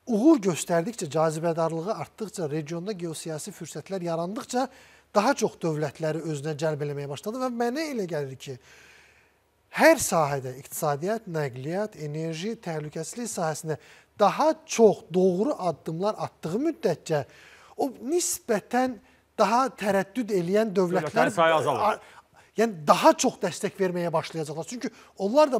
uğur göstərdikcə, cazibədarlığı artdıqca, regionda geosiyasi fürsətlər yarandıqca daha çox dövlətləri özünə cəlb eləməyə başladı və mənə elə gəlir ki, hər sahədə, iqtisadiyyat, nəqliyyat, enerji, təhlükəsizlik sahəsində daha çox doğru addımlar atdığı müddətcə o nisbətən daha tərəddüd eləyən dövlətlər yəni daha çox dəstək verməyə başlayacaqlar. Çünki onlar da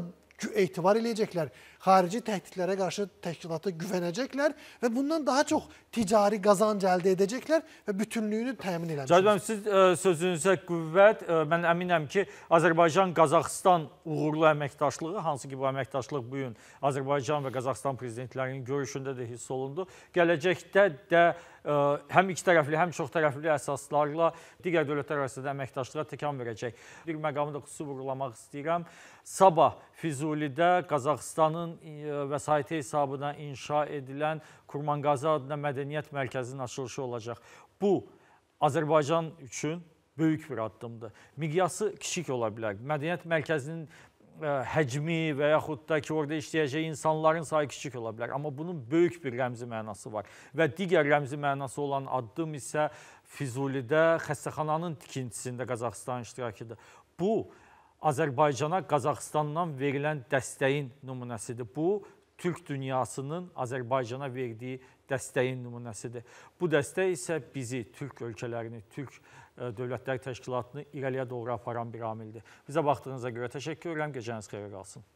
etibar eləyəcəklər xarici təhdidlərə qarşı təşkilata güvənəcəklər və bundan daha çox ticari qazanc əldə edəcəklər və bütünlüyünü təmin edəcəklər. Cədvəm, siz ə, e, sözünüzə qüvvət, ə, e, mən əminəm ki, Azərbaycan-Qazaxıstan uğurlu əməkdaşlığı, hansı ki, bu əməkdaşlıq bugün Azərbaycan və Qazaxıstan prezidentlərinin görüşündə də hiss olundu. Gələcəkdə də ə, e, həm iki tərəfli, həm çox tərəfli əsaslarla digər dövlətlər arasında əməkdaşlığa təkan verəcək. Bir məqamı da xüsusi vurğulamaq istəyirəm. Sabah Füzulidə Qazaxıstanın Bakanlığının e, vəsaiti hesabına inşa edilən Kurmanqazi adına mədəniyyət mərkəzinin açılışı olacaq. Bu Azərbaycan üçün böyük bir addımdır. Miqyası kiçik ola bilər. Mədəniyyət mərkəzinin e, həcmi və yaxud da ki, orada işləyəcək insanların sayı kiçik ola bilər. Amma bunun böyük bir rəmzi mənası var. Və digər rəmzi mənası olan addım isə Füzulidə xəstəxananın tikintisində Qazaxıstan iştirakıdır. Bu, Azərbaycana Qazaxıstandan verilən dəstəyin nümunəsidir. Bu, Türk dünyasının Azərbaycana verdiyi dəstəyin nümunəsidir. Bu dəstək isə bizi, Türk ölkələrini, Türk e, dövlətləri təşkilatını irəliyə doğru aparan bir amildir. Bizə baxdığınıza görə təşəkkür edirəm. Gecəniz xeyirə qalsın.